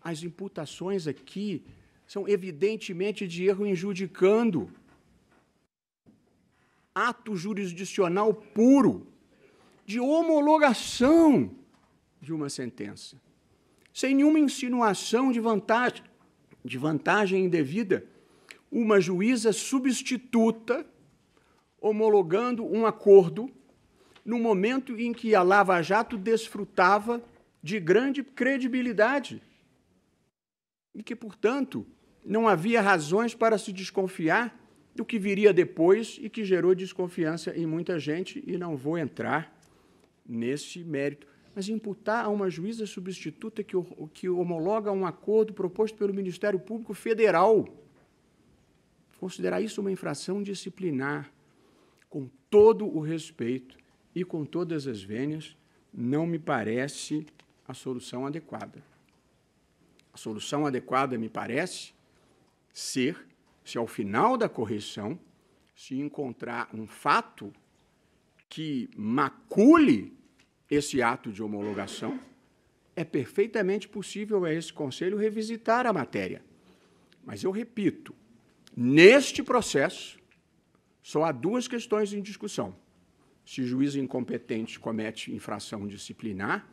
as imputações aqui são evidentemente de erro injudicando. Ato jurisdicional puro de homologação de uma sentença, sem nenhuma insinuação de vantagem, de vantagem indevida, uma juíza substituta homologando um acordo no momento em que a Lava Jato desfrutava de grande credibilidade e que, portanto, não havia razões para se desconfiar do que viria depois e que gerou desconfiança em muita gente, e não vou entrar nesse mérito. Mas imputar a uma juíza substituta que, que homologa um acordo proposto pelo Ministério Público Federal, considerar isso uma infração disciplinar, com todo o respeito e com todas as vênias, não me parece a solução adequada. A solução adequada, me parece, ser se ao final da correção se encontrar um fato que macule esse ato de homologação, é perfeitamente possível a esse conselho revisitar a matéria. Mas eu repito, neste processo só há duas questões em discussão: se juiz incompetente comete infração disciplinar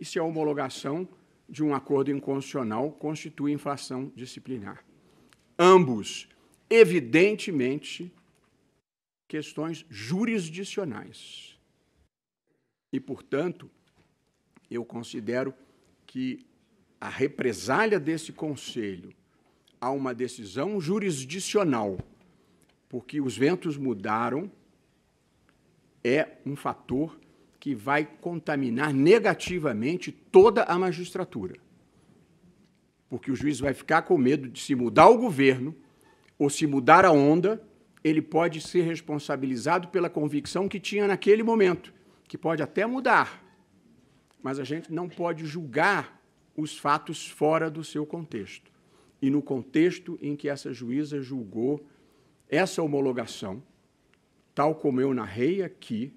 e se a homologação de um acordo inconstitucional constitui infração disciplinar. Ambos, evidentemente, questões jurisdicionais. E, portanto, eu considero que a represália desse conselho a uma decisão jurisdicional, porque os ventos mudaram, é um fator que vai contaminar negativamente toda a magistratura. Porque o juiz vai ficar com medo de se mudar o governo ou se mudar a onda, ele pode ser responsabilizado pela convicção que tinha naquele momento, que pode até mudar. Mas a gente não pode julgar os fatos fora do seu contexto. E no contexto em que essa juíza julgou essa homologação, tal como eu narrei aqui,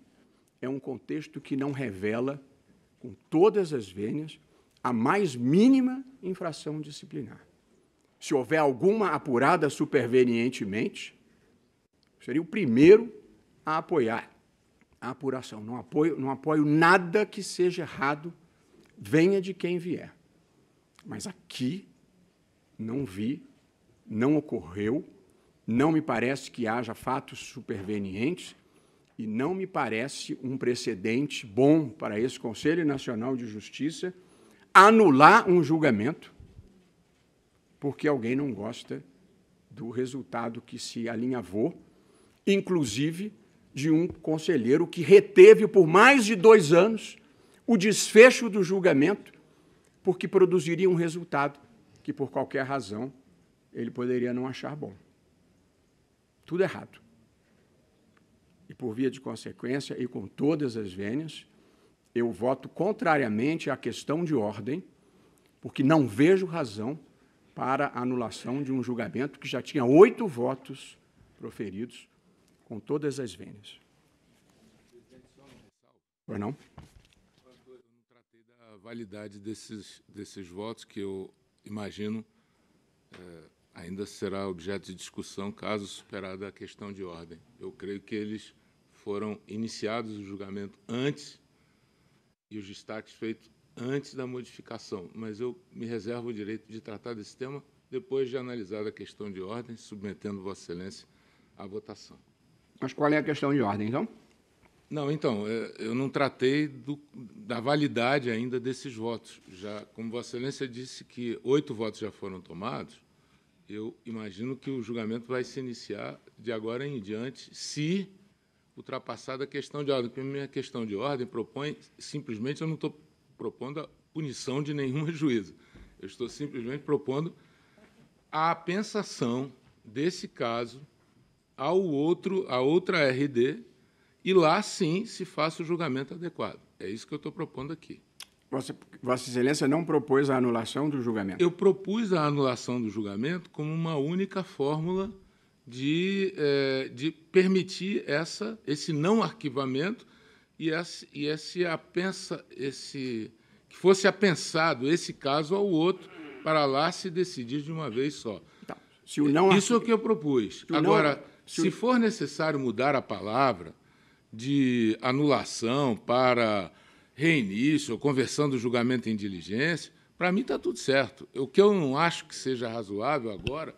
é um contexto que não revela, com todas as vênias, a mais mínima infração disciplinar. Se houver alguma apurada supervenientemente, seria o primeiro a apoiar a apuração. Não apoio, não apoio nada que seja errado, venha de quem vier. Mas aqui não vi, não ocorreu, não me parece que haja fatos supervenientes e não me parece um precedente bom para esse Conselho Nacional de Justiça anular um julgamento porque alguém não gosta do resultado que se alinhavou, inclusive de um conselheiro que reteve por mais de dois anos o desfecho do julgamento, porque produziria um resultado que, por qualquer razão, ele poderia não achar bom. Tudo errado por via de consequência e com todas as vênias, eu voto contrariamente à questão de ordem, porque não vejo razão para a anulação de um julgamento que já tinha oito votos proferidos com todas as vênias. Por não? Eu não tratei da validade desses, desses votos que eu imagino é, ainda será objeto de discussão caso superada a questão de ordem. Eu creio que eles foram iniciados o julgamento antes e os destaques feitos antes da modificação, mas eu me reservo o direito de tratar desse tema depois de analisada a questão de ordem, submetendo Vossa Excelência à votação. Mas qual é a questão de ordem, então? Não, então, é, eu não tratei do, da validade ainda desses votos. Já, como Vossa Excelência disse que oito votos já foram tomados, eu imagino que o julgamento vai se iniciar de agora em diante, se ultrapassada a questão de ordem. Porque a minha questão de ordem propõe, simplesmente, eu não estou propondo a punição de nenhum juízo. Eu estou simplesmente propondo a pensação desse caso ao outro, à outra RD, e lá sim se faça o julgamento adequado. É isso que eu estou propondo aqui. Vossa, Vossa Excelência não propôs a anulação do julgamento? Eu propus a anulação do julgamento como uma única fórmula de, é, de permitir essa, esse não arquivamento e esse, e esse esse que fosse apensado esse caso ao outro para lá se decidir de uma vez só. Então, se o não Isso é o que eu propus. Se Agora, não, se, se for necessário mudar a palavra de anulação para reinício, ou conversão do julgamento em diligência, para mim está tudo certo. O que eu não acho que seja razoável agora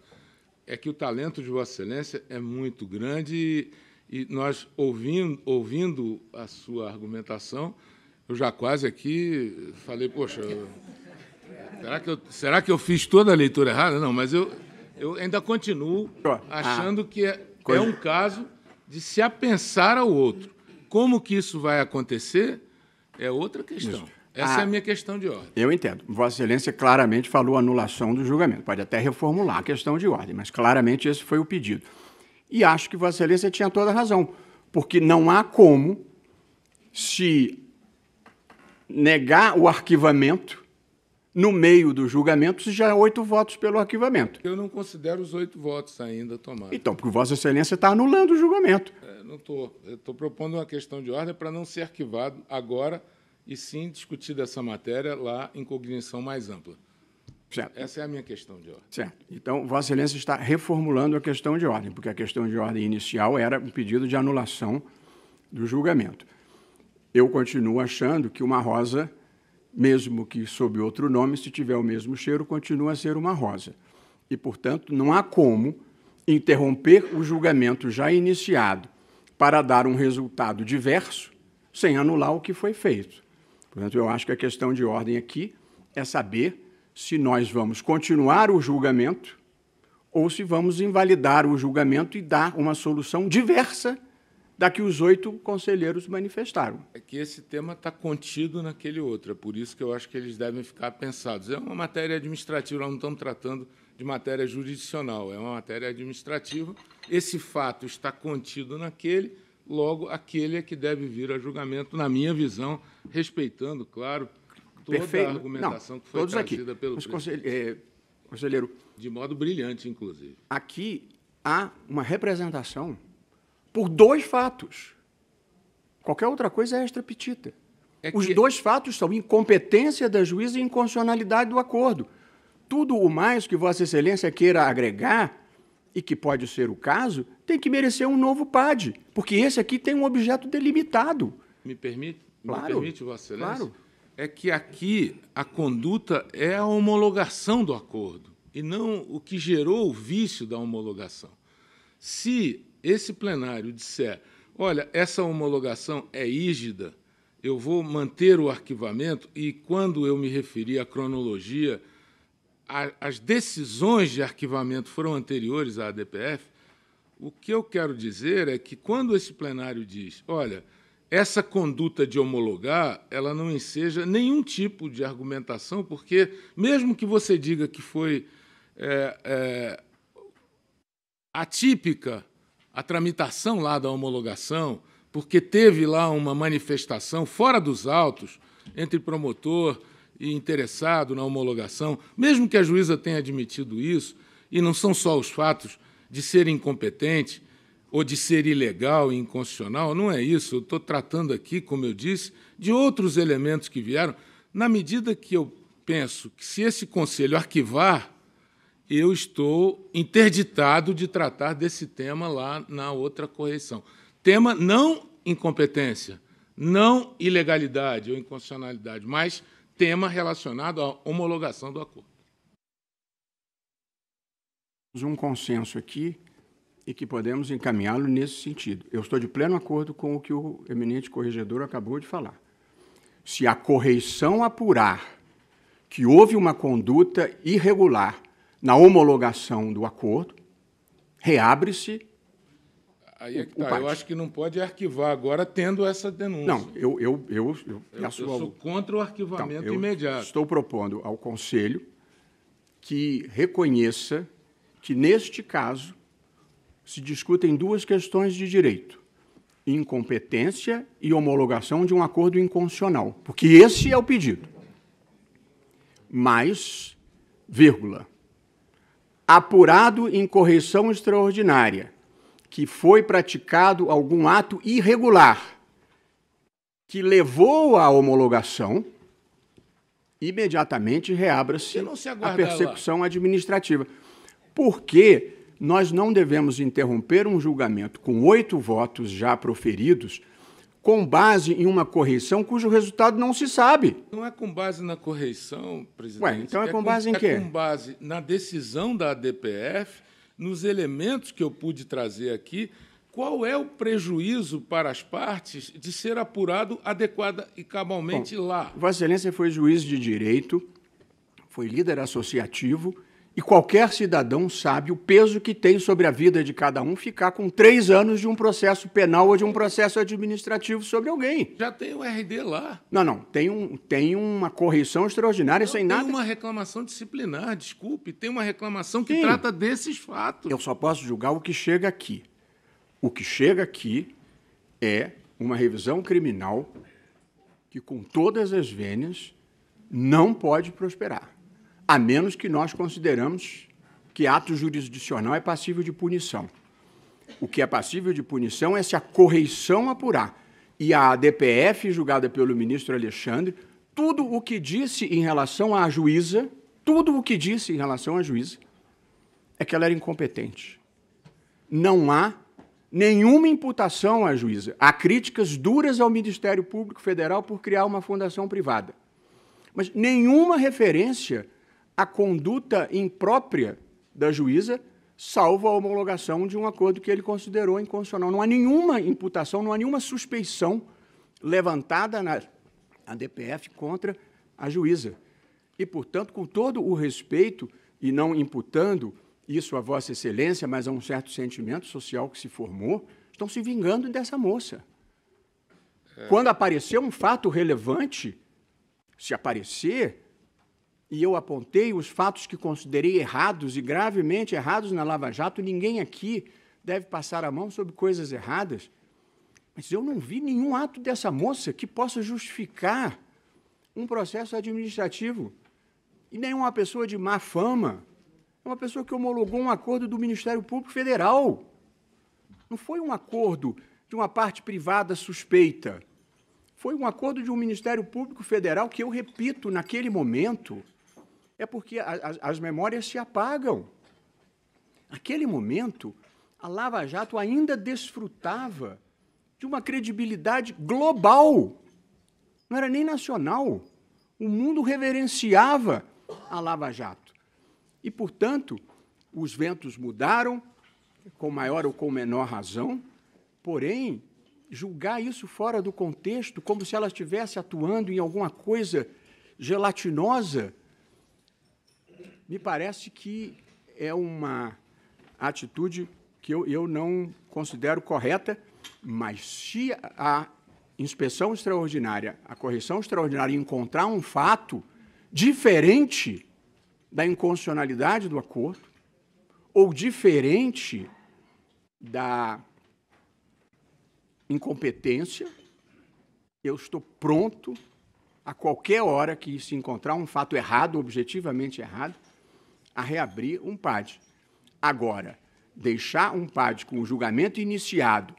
é que o talento de Vossa Excelência é muito grande e, nós, ouvindo, ouvindo a sua argumentação, eu já quase aqui falei, poxa, será que eu, será que eu fiz toda a leitura errada? Não, mas eu, eu ainda continuo ah, achando que é, é um caso de se apensar ao outro. Como que isso vai acontecer é outra questão. Essa é ah. a minha questão de ordem. Eu entendo. Vossa Excelência claramente falou anulação do julgamento. Pode até reformular a questão de ordem, mas claramente esse foi o pedido. E acho que Vossa Excelência tinha toda a razão, porque não há como se negar o arquivamento no meio do julgamento se já há oito votos pelo arquivamento. Eu não considero os oito votos ainda tomados. Então, porque Vossa Excelência está anulando o julgamento. É, não estou. Estou propondo uma questão de ordem para não ser arquivado agora e sim discutir essa matéria lá em cognição mais ampla. Certo. Essa é a minha questão de ordem. Certo. Então, Vossa Excelência está reformulando a questão de ordem, porque a questão de ordem inicial era um pedido de anulação do julgamento. Eu continuo achando que uma rosa, mesmo que sob outro nome, se tiver o mesmo cheiro, continua a ser uma rosa. E, portanto, não há como interromper o julgamento já iniciado para dar um resultado diverso sem anular o que foi feito. Portanto, eu acho que a questão de ordem aqui é saber se nós vamos continuar o julgamento ou se vamos invalidar o julgamento e dar uma solução diversa da que os oito conselheiros manifestaram. É que esse tema está contido naquele outro, é por isso que eu acho que eles devem ficar pensados. É uma matéria administrativa, nós não estamos tratando de matéria jurisdicional, é uma matéria administrativa. Esse fato está contido naquele, logo aquele é que deve vir a julgamento, na minha visão, respeitando, claro, toda Perfeito. a argumentação Não, que foi trazida aqui. pelo Mas, conselheiro, é, conselheiro. De modo brilhante, inclusive. Aqui há uma representação por dois fatos. Qualquer outra coisa é extrapetita. É Os dois fatos são incompetência da juíza e inconstitucionalidade do acordo. Tudo o mais que Vossa Excelência queira agregar e que pode ser o caso, tem que merecer um novo PAD, porque esse aqui tem um objeto delimitado. Me permite? Claro, me permite, Vossa Excelência? Claro. É que aqui a conduta é a homologação do acordo e não o que gerou o vício da homologação. Se esse plenário disser, olha, essa homologação é rígida, eu vou manter o arquivamento e quando eu me referi à cronologia as decisões de arquivamento foram anteriores à ADPF, o que eu quero dizer é que quando esse plenário diz, olha, essa conduta de homologar, ela não enseja nenhum tipo de argumentação, porque mesmo que você diga que foi é, é, atípica a tramitação lá da homologação, porque teve lá uma manifestação fora dos autos entre promotor, e interessado na homologação, mesmo que a juíza tenha admitido isso, e não são só os fatos de ser incompetente ou de ser ilegal e inconstitucional, não é isso. Eu estou tratando aqui, como eu disse, de outros elementos que vieram. Na medida que eu penso que, se esse conselho arquivar, eu estou interditado de tratar desse tema lá na outra correção. Tema não incompetência, não ilegalidade ou inconstitucionalidade, mas tema relacionado à homologação do acordo. Um consenso aqui e que podemos encaminhá-lo nesse sentido. Eu estou de pleno acordo com o que o eminente corregedor acabou de falar. Se a correição apurar que houve uma conduta irregular na homologação do acordo, reabre-se Aí é que tá. Eu acho que não pode arquivar agora, tendo essa denúncia. Não, eu, eu, eu, eu, eu, sou ao... contra o arquivamento então, imediato. Estou propondo ao Conselho que reconheça que, neste caso, se discutem duas questões de direito: incompetência e homologação de um acordo inconstitucional, porque esse é o pedido. Mas, vírgula, apurado em correção extraordinária que foi praticado algum ato irregular que levou à homologação, imediatamente reabra-se a persecução lá. administrativa. Porque nós não devemos interromper um julgamento com oito votos já proferidos com base em uma correição cujo resultado não se sabe. Não é com base na correição, presidente. Ué, então é, é com base com, em é quê? É com base na decisão da ADPF nos elementos que eu pude trazer aqui, qual é o prejuízo para as partes de ser apurado adequada e cabalmente Bom, lá? Vossa Excelência foi juiz de direito, foi líder associativo e qualquer cidadão sabe o peso que tem sobre a vida de cada um ficar com três anos de um processo penal ou de um processo administrativo sobre alguém. Já tem o RD lá. Não, não. Tem, um, tem uma correção extraordinária não, sem tem nada. Tem uma reclamação disciplinar, desculpe. Tem uma reclamação que trata desses fatos. Eu só posso julgar o que chega aqui. O que chega aqui é uma revisão criminal que, com todas as vênias, não pode prosperar a menos que nós consideramos que ato jurisdicional é passível de punição. O que é passível de punição é se a correição apurar. E a ADPF, julgada pelo ministro Alexandre, tudo o que disse em relação à juíza, tudo o que disse em relação à juíza, é que ela era incompetente. Não há nenhuma imputação à juíza. Há críticas duras ao Ministério Público Federal por criar uma fundação privada. Mas nenhuma referência a conduta imprópria da juíza, salvo a homologação de um acordo que ele considerou inconstitucional. Não há nenhuma imputação, não há nenhuma suspeição levantada na dpf contra a juíza. E, portanto, com todo o respeito, e não imputando isso a Vossa Excelência, mas a um certo sentimento social que se formou, estão se vingando dessa moça. É. Quando aparecer um fato relevante, se aparecer, e eu apontei os fatos que considerei errados e gravemente errados na Lava Jato, ninguém aqui deve passar a mão sobre coisas erradas. Mas eu não vi nenhum ato dessa moça que possa justificar um processo administrativo. E nem uma pessoa de má fama. É uma pessoa que homologou um acordo do Ministério Público Federal. Não foi um acordo de uma parte privada suspeita. Foi um acordo de um Ministério Público Federal que eu repito, naquele momento, é porque a, a, as memórias se apagam. Naquele momento, a Lava Jato ainda desfrutava de uma credibilidade global, não era nem nacional. O mundo reverenciava a Lava Jato. E, portanto, os ventos mudaram, com maior ou com menor razão, porém, julgar isso fora do contexto, como se ela estivesse atuando em alguma coisa gelatinosa, me parece que é uma atitude que eu, eu não considero correta, mas se a inspeção extraordinária, a correção extraordinária encontrar um fato diferente da inconstitucionalidade do acordo ou diferente da incompetência, eu estou pronto a qualquer hora que se encontrar um fato errado, objetivamente errado, a reabrir um PAD. Agora, deixar um PAD com o julgamento iniciado,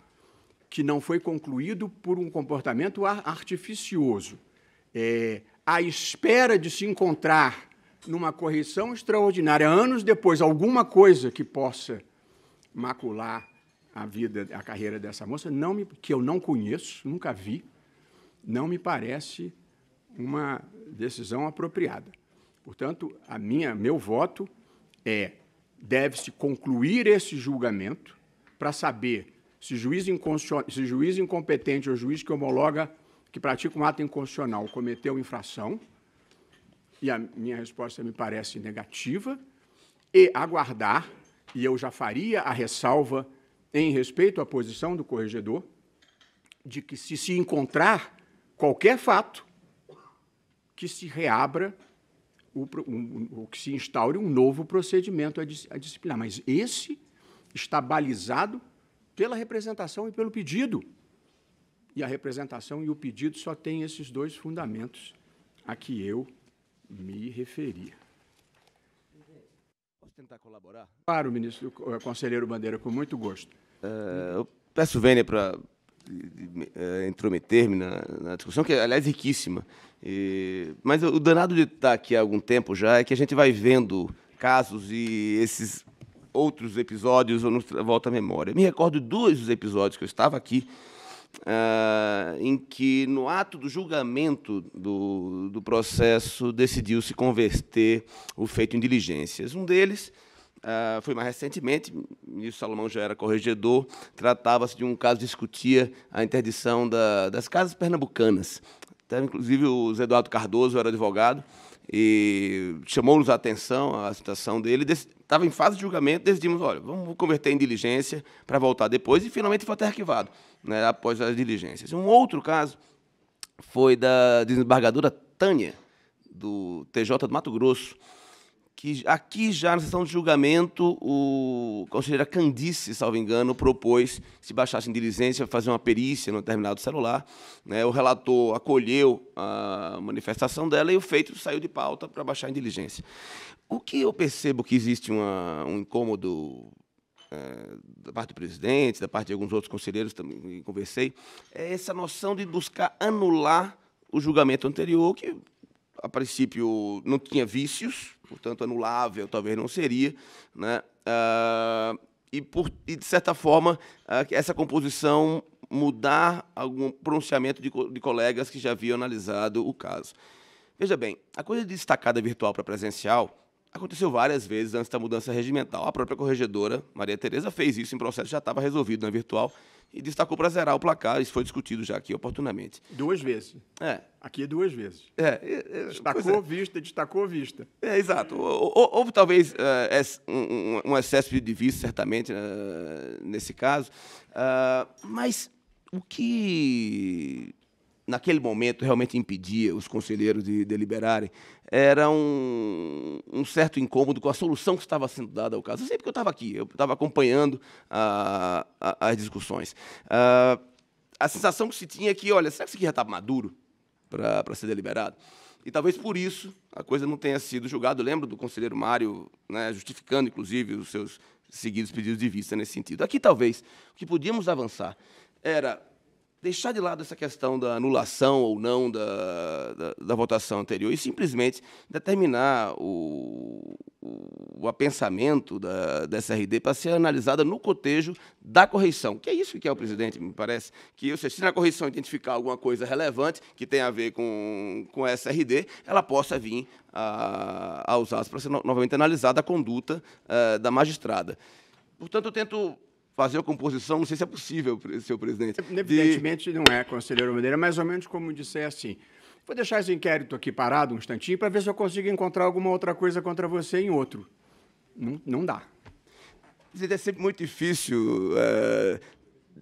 que não foi concluído por um comportamento artificioso, é, à espera de se encontrar numa correção extraordinária, anos depois, alguma coisa que possa macular a vida, a carreira dessa moça, não me, que eu não conheço, nunca vi, não me parece uma decisão apropriada. Portanto, a minha, meu voto é deve-se concluir esse julgamento para saber se juiz, se juiz incompetente ou juiz que homologa, que pratica um ato inconstitucional, cometeu infração, e a minha resposta me parece negativa, e aguardar, e eu já faria a ressalva em respeito à posição do corregedor, de que se se encontrar qualquer fato, que se reabra o, o que se instaure um novo procedimento a, dis, a disciplinar. Mas esse está balizado pela representação e pelo pedido. E a representação e o pedido só têm esses dois fundamentos a que eu me referi. Posso tentar colaborar? Claro, ministro, eh, conselheiro Bandeira, com muito gosto. Uh, eu peço vênia para uh, eh, eh, intrometer-me na, na, discussão, que, aliás, é riquíssima. E, mas o danado de estar tá aqui há algum tempo já é que a gente vai vendo casos e esses outros episódios nos volta à memória. Me recordo dois dos episódios que eu estava aqui, uh, em que no ato do julgamento do, do processo decidiu-se converter o feito em diligências. Um deles Uh, foi mais recentemente, o ministro Salomão já era corregedor, tratava-se de um caso que discutia a interdição da, das casas pernambucanas. Teve, então, inclusive, o Zé Eduardo Cardoso era advogado e chamou-nos a atenção a situação dele. Estava em fase de julgamento, decidimos, olha, vamos converter em diligência para voltar depois e finalmente foi até arquivado, né, após as diligências. Um outro caso foi da desembargadora Tânia, do TJ do Mato Grosso, que aqui já na sessão de julgamento o conselheiro Candice, salvo engano, propôs se baixasse diligência fazer uma perícia no terminal do celular. Né? O relator acolheu a manifestação dela e o feito saiu de pauta para baixar em diligência. O que eu percebo que existe uma, um incômodo é, da parte do presidente, da parte de alguns outros conselheiros também conversei, é essa noção de buscar anular o julgamento anterior, que a princípio não tinha vícios, portanto anulável talvez não seria, né? Uh, e, por, e, de certa forma, uh, essa composição mudar algum pronunciamento de, de colegas que já haviam analisado o caso. Veja bem, a coisa de destacada virtual para presencial aconteceu várias vezes antes da mudança regimental. A própria corregedora, Maria Tereza, fez isso em processo já estava resolvido na virtual, e destacou para zerar o placar. Isso foi discutido já aqui oportunamente. Duas vezes. É. Aqui é duas vezes. É. é, é destacou é. vista, destacou vista. É, exato. Houve talvez um, um, excesso de vista, certamente, né, nesse caso. Uh, mas o que naquele momento realmente impedia os conselheiros de deliberarem era um, um, certo incômodo com a solução que estava sendo dada ao caso. Eu sei porque eu estava aqui, eu estava acompanhando a, a, as discussões. A, ah, a sensação que se tinha é que, olha, será que isso aqui já está maduro para ser deliberado? E talvez por isso a coisa não tenha sido julgada. Eu lembro do conselheiro Mário né, justificando, inclusive, os seus seguidos pedidos de vista nesse sentido. Aqui, talvez, o que podíamos avançar era deixar de lado essa questão da anulação ou não da, da, da votação anterior e simplesmente determinar o, o apensamento da, da SRD para ser analisada no cotejo da correição, que é isso que é o presidente, me parece, que se na correição identificar alguma coisa relevante que tenha a ver com, com a SRD, ela possa vir a, a usar para ser novamente analisada a conduta eh, da magistrada. Portanto, eu tento fazer a composição, não sei se é possível, senhor presidente. Evidentemente de... não é, conselheiro Madeira é mais ou menos como disser Assim, vou deixar esse inquérito aqui parado um instantinho para ver se eu consigo encontrar alguma outra coisa contra você em outro. Não, não dá. É sempre muito difícil é,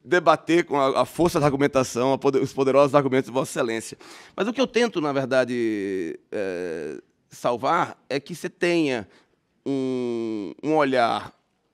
debater com a, a, força da argumentação, poder, os poderosos argumentos de Vossa Excelência. Mas o que eu tento, na verdade, é, salvar é que você tenha um, um olhar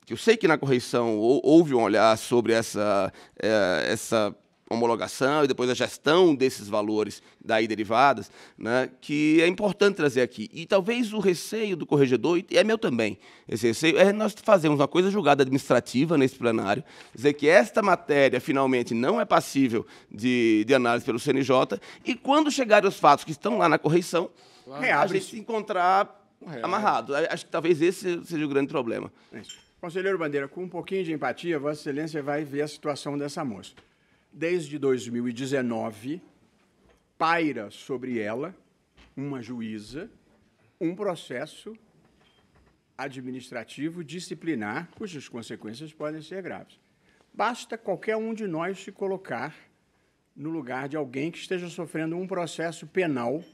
que eu sei que na correição houve um olhar sobre essa, é, essa homologação e depois a gestão desses valores daí derivadas, né, que é importante trazer aqui. E talvez o receio do corregedor, e é meu também, esse receio, é nós fazermos uma coisa julgada administrativa nesse plenário, dizer que esta matéria finalmente não é passível de, de análise pelo CNJ, e quando chegarem os fatos que estão lá na correição, claro. a gente se encontrar amarrado. Acho que talvez esse seja o grande problema. É. Conselheiro Bandeira, com um pouquinho de empatia, Vossa Excelência vai ver a situação dessa moça. Desde 2019, paira sobre ela, uma juíza, um processo administrativo disciplinar, cujas consequências podem ser graves. Basta qualquer um de nós se colocar no lugar de alguém que esteja sofrendo um processo penal.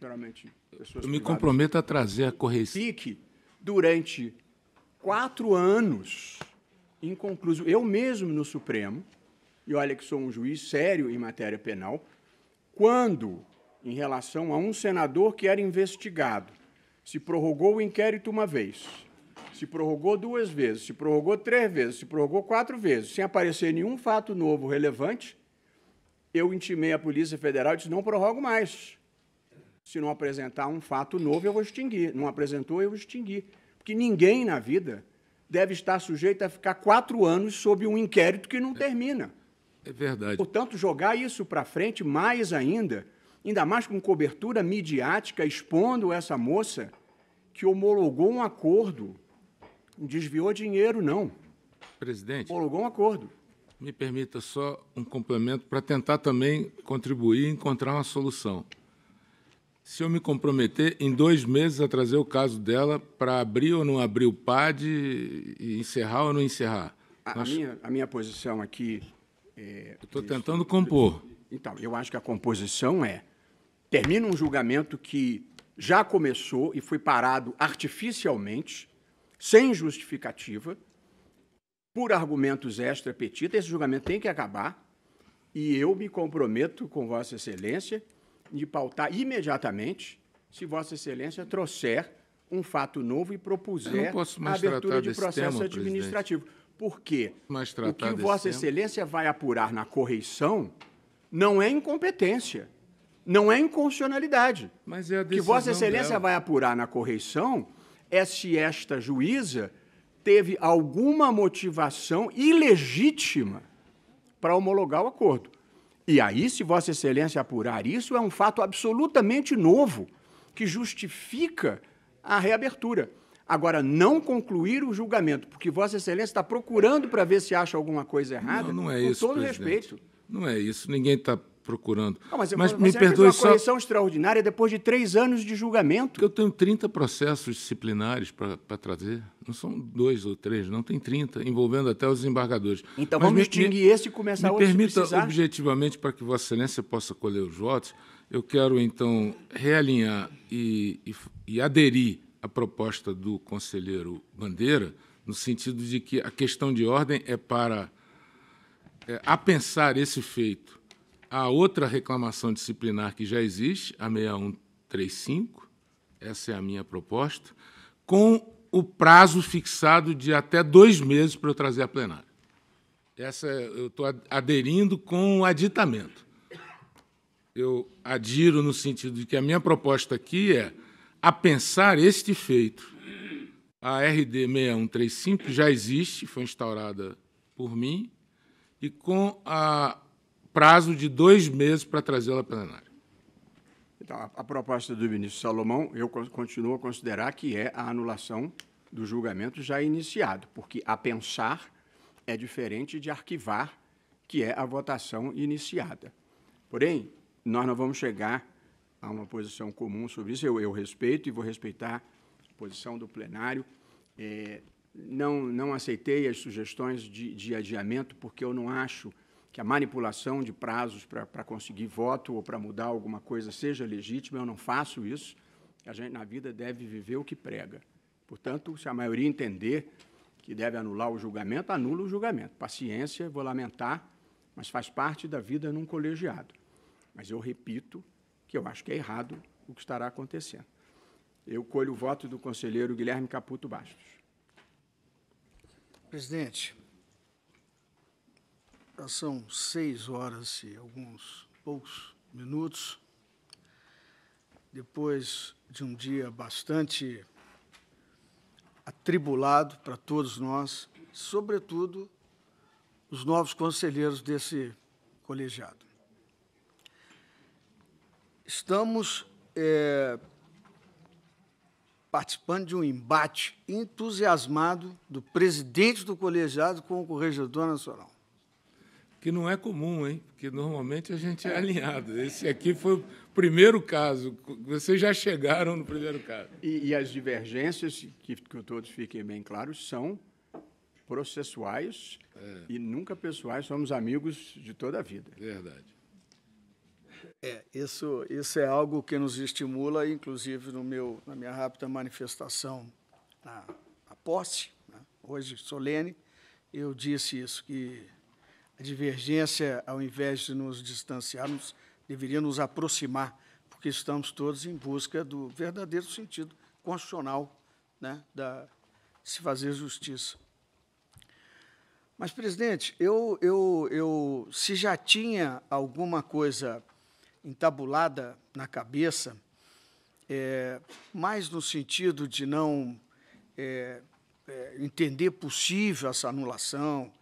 Geralmente, pessoas Eu me comprometo a trazer a correção. Fique durante quatro anos inconcluso. Eu mesmo no Supremo, e olha que sou um juiz sério em matéria penal, quando, em relação a um senador que era investigado, se prorrogou o inquérito uma vez, se prorrogou duas vezes, se prorrogou três vezes, se prorrogou quatro vezes, sem aparecer nenhum fato novo relevante, eu intimei a Polícia Federal e disse: não prorrogo mais. Se não apresentar um fato novo, eu vou extinguir. Não apresentou, eu vou extinguir. Porque ninguém na vida deve estar sujeito a ficar quatro anos sob um inquérito que não é. termina. É, verdade. Portanto, jogar isso para frente mais ainda, ainda mais com cobertura midiática, expondo essa moça que homologou um acordo, desviou dinheiro, não. Presidente. Homologou um acordo. Me permita só um complemento para tentar também contribuir e encontrar uma solução se eu me comprometer em dois meses a trazer o caso dela para abrir ou não abrir o PAD e encerrar ou não encerrar? A, Nós... a minha, a minha posição aqui. É... Estou tentando compor. Então, eu acho que a composição é: termina um julgamento que já começou e foi parado artificialmente, sem justificativa, por argumentos extra petita. Esse julgamento tem que acabar e eu me comprometo com Vossa Excelência de pautar imediatamente, se Vossa Excelência trouxer um fato novo e propuser a abertura de processo tema, administrativo. Presidente. Porque o que Vossa Excelência vai apurar na correição não é incompetência, não é inconstitucionalidade. Mas é a que Vossa Excelência dela. vai apurar na correição é se esta juíza teve alguma motivação ilegítima para homologar o acordo. E aí, se Vossa Excelência apurar isso, é um fato absolutamente novo que justifica a reabertura. Agora, não concluir o julgamento, porque Vossa Excelência está procurando para ver se acha alguma coisa errada, não, não é com isso, todo presidente. respeito. Não é isso. Ninguém está procurando. Não, mas, mas me é perdoe uma só... correção extraordinária depois de três anos de julgamento. Porque eu tenho 30 processos disciplinares para trazer. Não são dois ou três, não tem 30, envolvendo até os embargadores. Então mas vamos extinguir esse e começar me outro. Permita, objetivamente, para que Vossa Excelência possa colher os votos, eu quero, então, realinhar e, e, e aderir à proposta do conselheiro Bandeira, no sentido de que a questão de ordem é para é, apensar esse feito a outra reclamação disciplinar que já existe, a 6135, essa é a minha proposta, com o prazo fixado de até dois meses para eu trazer a plenária. Essa eu estou aderindo com o aditamento. Eu adiro no sentido de que a minha proposta aqui é a pensar este feito. A RD 6135 já existe, foi instaurada por mim, e com a prazo de dois meses para trazê-la à plenária. Então, a proposta do ministro Salomão, eu continuo a considerar que é a anulação do julgamento já iniciado, porque a pensar é diferente de arquivar, que é a votação iniciada. Porém, nós não vamos chegar a uma posição comum sobre isso. Eu, eu respeito e vou respeitar a posição do plenário. É, não, não aceitei as sugestões de, de adiamento, porque eu não acho que a manipulação de prazos para conseguir voto ou para mudar alguma coisa seja legítima, eu não faço isso. A gente, na vida, deve viver o que prega. Portanto, se a maioria entender que deve anular o julgamento, anula o julgamento. Paciência, vou lamentar, mas faz parte da vida num colegiado. Mas eu repito que eu acho que é errado o que estará acontecendo. Eu colho o voto do conselheiro Guilherme Caputo Bastos. Presidente, são seis horas e alguns poucos minutos. Depois de um dia bastante atribulado para todos nós, sobretudo os novos conselheiros desse colegiado. Estamos é, participando de um embate entusiasmado do presidente do colegiado com o corregedor nacional que não é comum, hein? Porque normalmente a gente é, é alinhado. Esse aqui foi o primeiro caso. Vocês já chegaram no primeiro caso. E, e as divergências, que, que todos fiquem bem claros, são processuais é. e nunca pessoais. Somos amigos de toda a vida. Verdade. É, isso, isso é algo que nos estimula, inclusive no meu, na minha rápida manifestação na, na posse, né? hoje solene, eu disse isso, que a divergência, ao invés de nos distanciarmos, deveria nos aproximar, porque estamos todos em busca do verdadeiro sentido constitucional né, da, de se fazer justiça. Mas, presidente, eu, eu, eu, se já tinha alguma coisa entabulada na cabeça, é, mais no sentido de não é, é, entender possível essa anulação,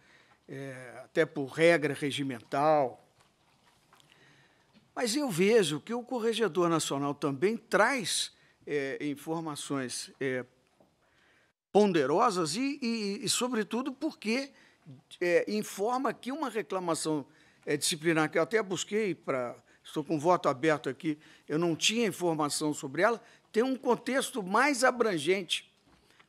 é, até por regra regimental. Mas eu vejo que o Corregedor Nacional também traz é, informações é, ponderosas e, e, e, sobretudo, porque é, informa que uma reclamação é, disciplinar, que eu até busquei para. Estou com voto aberto aqui, eu não tinha informação sobre ela, tem um contexto mais abrangente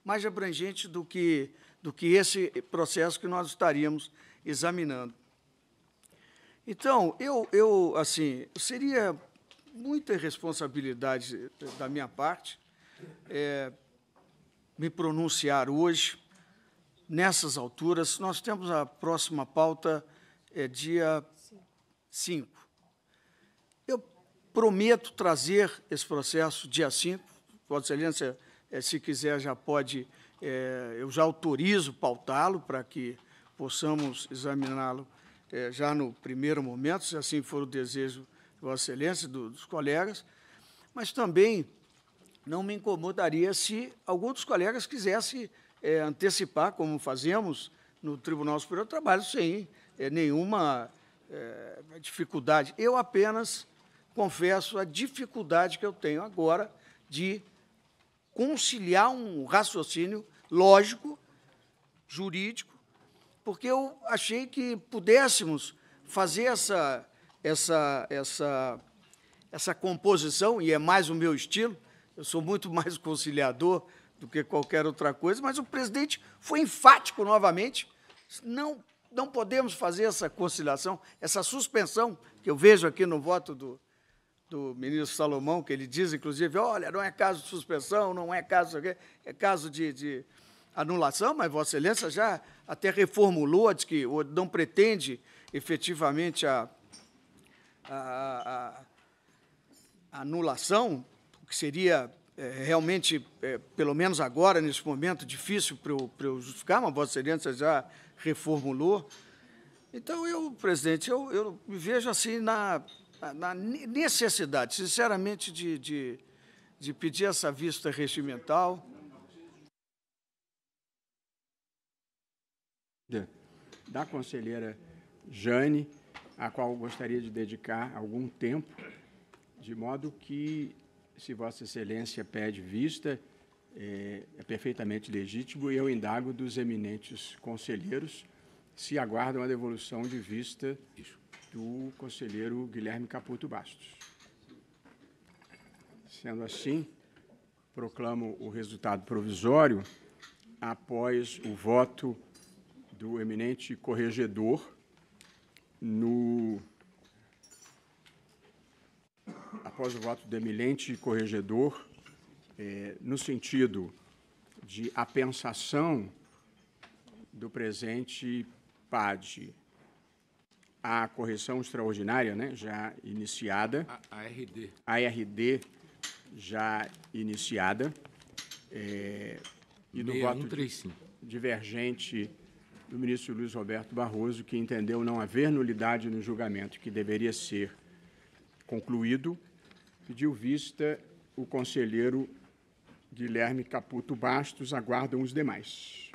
mais abrangente do que do que esse processo que nós estaríamos examinando. Então, eu, eu assim, seria muita irresponsabilidade da minha parte é, me pronunciar hoje, nessas alturas. Nós temos a próxima pauta, é, dia 5. Eu prometo trazer esse processo dia 5. Vossa Excelência, é, se quiser, já pode é, eu já autorizo pautá-lo para que possamos examiná-lo é, já no primeiro momento, se assim for o desejo de Vossa Excelência do, dos colegas, mas também não me incomodaria se algum dos colegas quisesse é, antecipar, como fazemos no Tribunal Superior do Trabalho, sem é, nenhuma é, dificuldade. Eu apenas confesso a dificuldade que eu tenho agora de conciliar um raciocínio lógico, jurídico, porque eu achei que pudéssemos fazer essa, essa, essa, essa composição, e é mais o meu estilo, eu sou muito mais conciliador do que qualquer outra coisa, mas o presidente foi enfático novamente, não, não podemos fazer essa conciliação, essa suspensão que eu vejo aqui no voto do, do ministro Salomão, que ele diz, inclusive, olha, não é caso de suspensão, não é caso de, é caso de, de anulação, mas Vossa Excelência já até reformulou de que não pretende efetivamente a, a, a anulação, o que seria é, realmente, é, pelo menos agora, nesse momento, difícil para eu, para eu justificar, mas Vossa Excelência já reformulou. Então, eu, presidente, eu, eu me vejo assim na ah, na necessidade, sinceramente, de, de, de pedir essa vista regimental. Da conselheira Jane, a qual gostaria de dedicar algum tempo, de modo que, se Vossa Excelência pede vista, é, é, perfeitamente legítimo e eu indago dos eminentes conselheiros se aguardam a devolução de vista Isso do conselheiro Guilherme Caputo Bastos. Sendo assim, proclamo o resultado provisório após o voto do eminente corregedor no após o voto do eminente corregedor é, no sentido de apensação do presente PAD a correção extraordinária, né, já iniciada. A, ARD. ARD já iniciada. É, e do voto divergente do ministro Luiz Roberto Barroso, que entendeu não haver nulidade no julgamento que deveria ser concluído, pediu vista o conselheiro Guilherme Caputo Bastos. Aguardam os demais.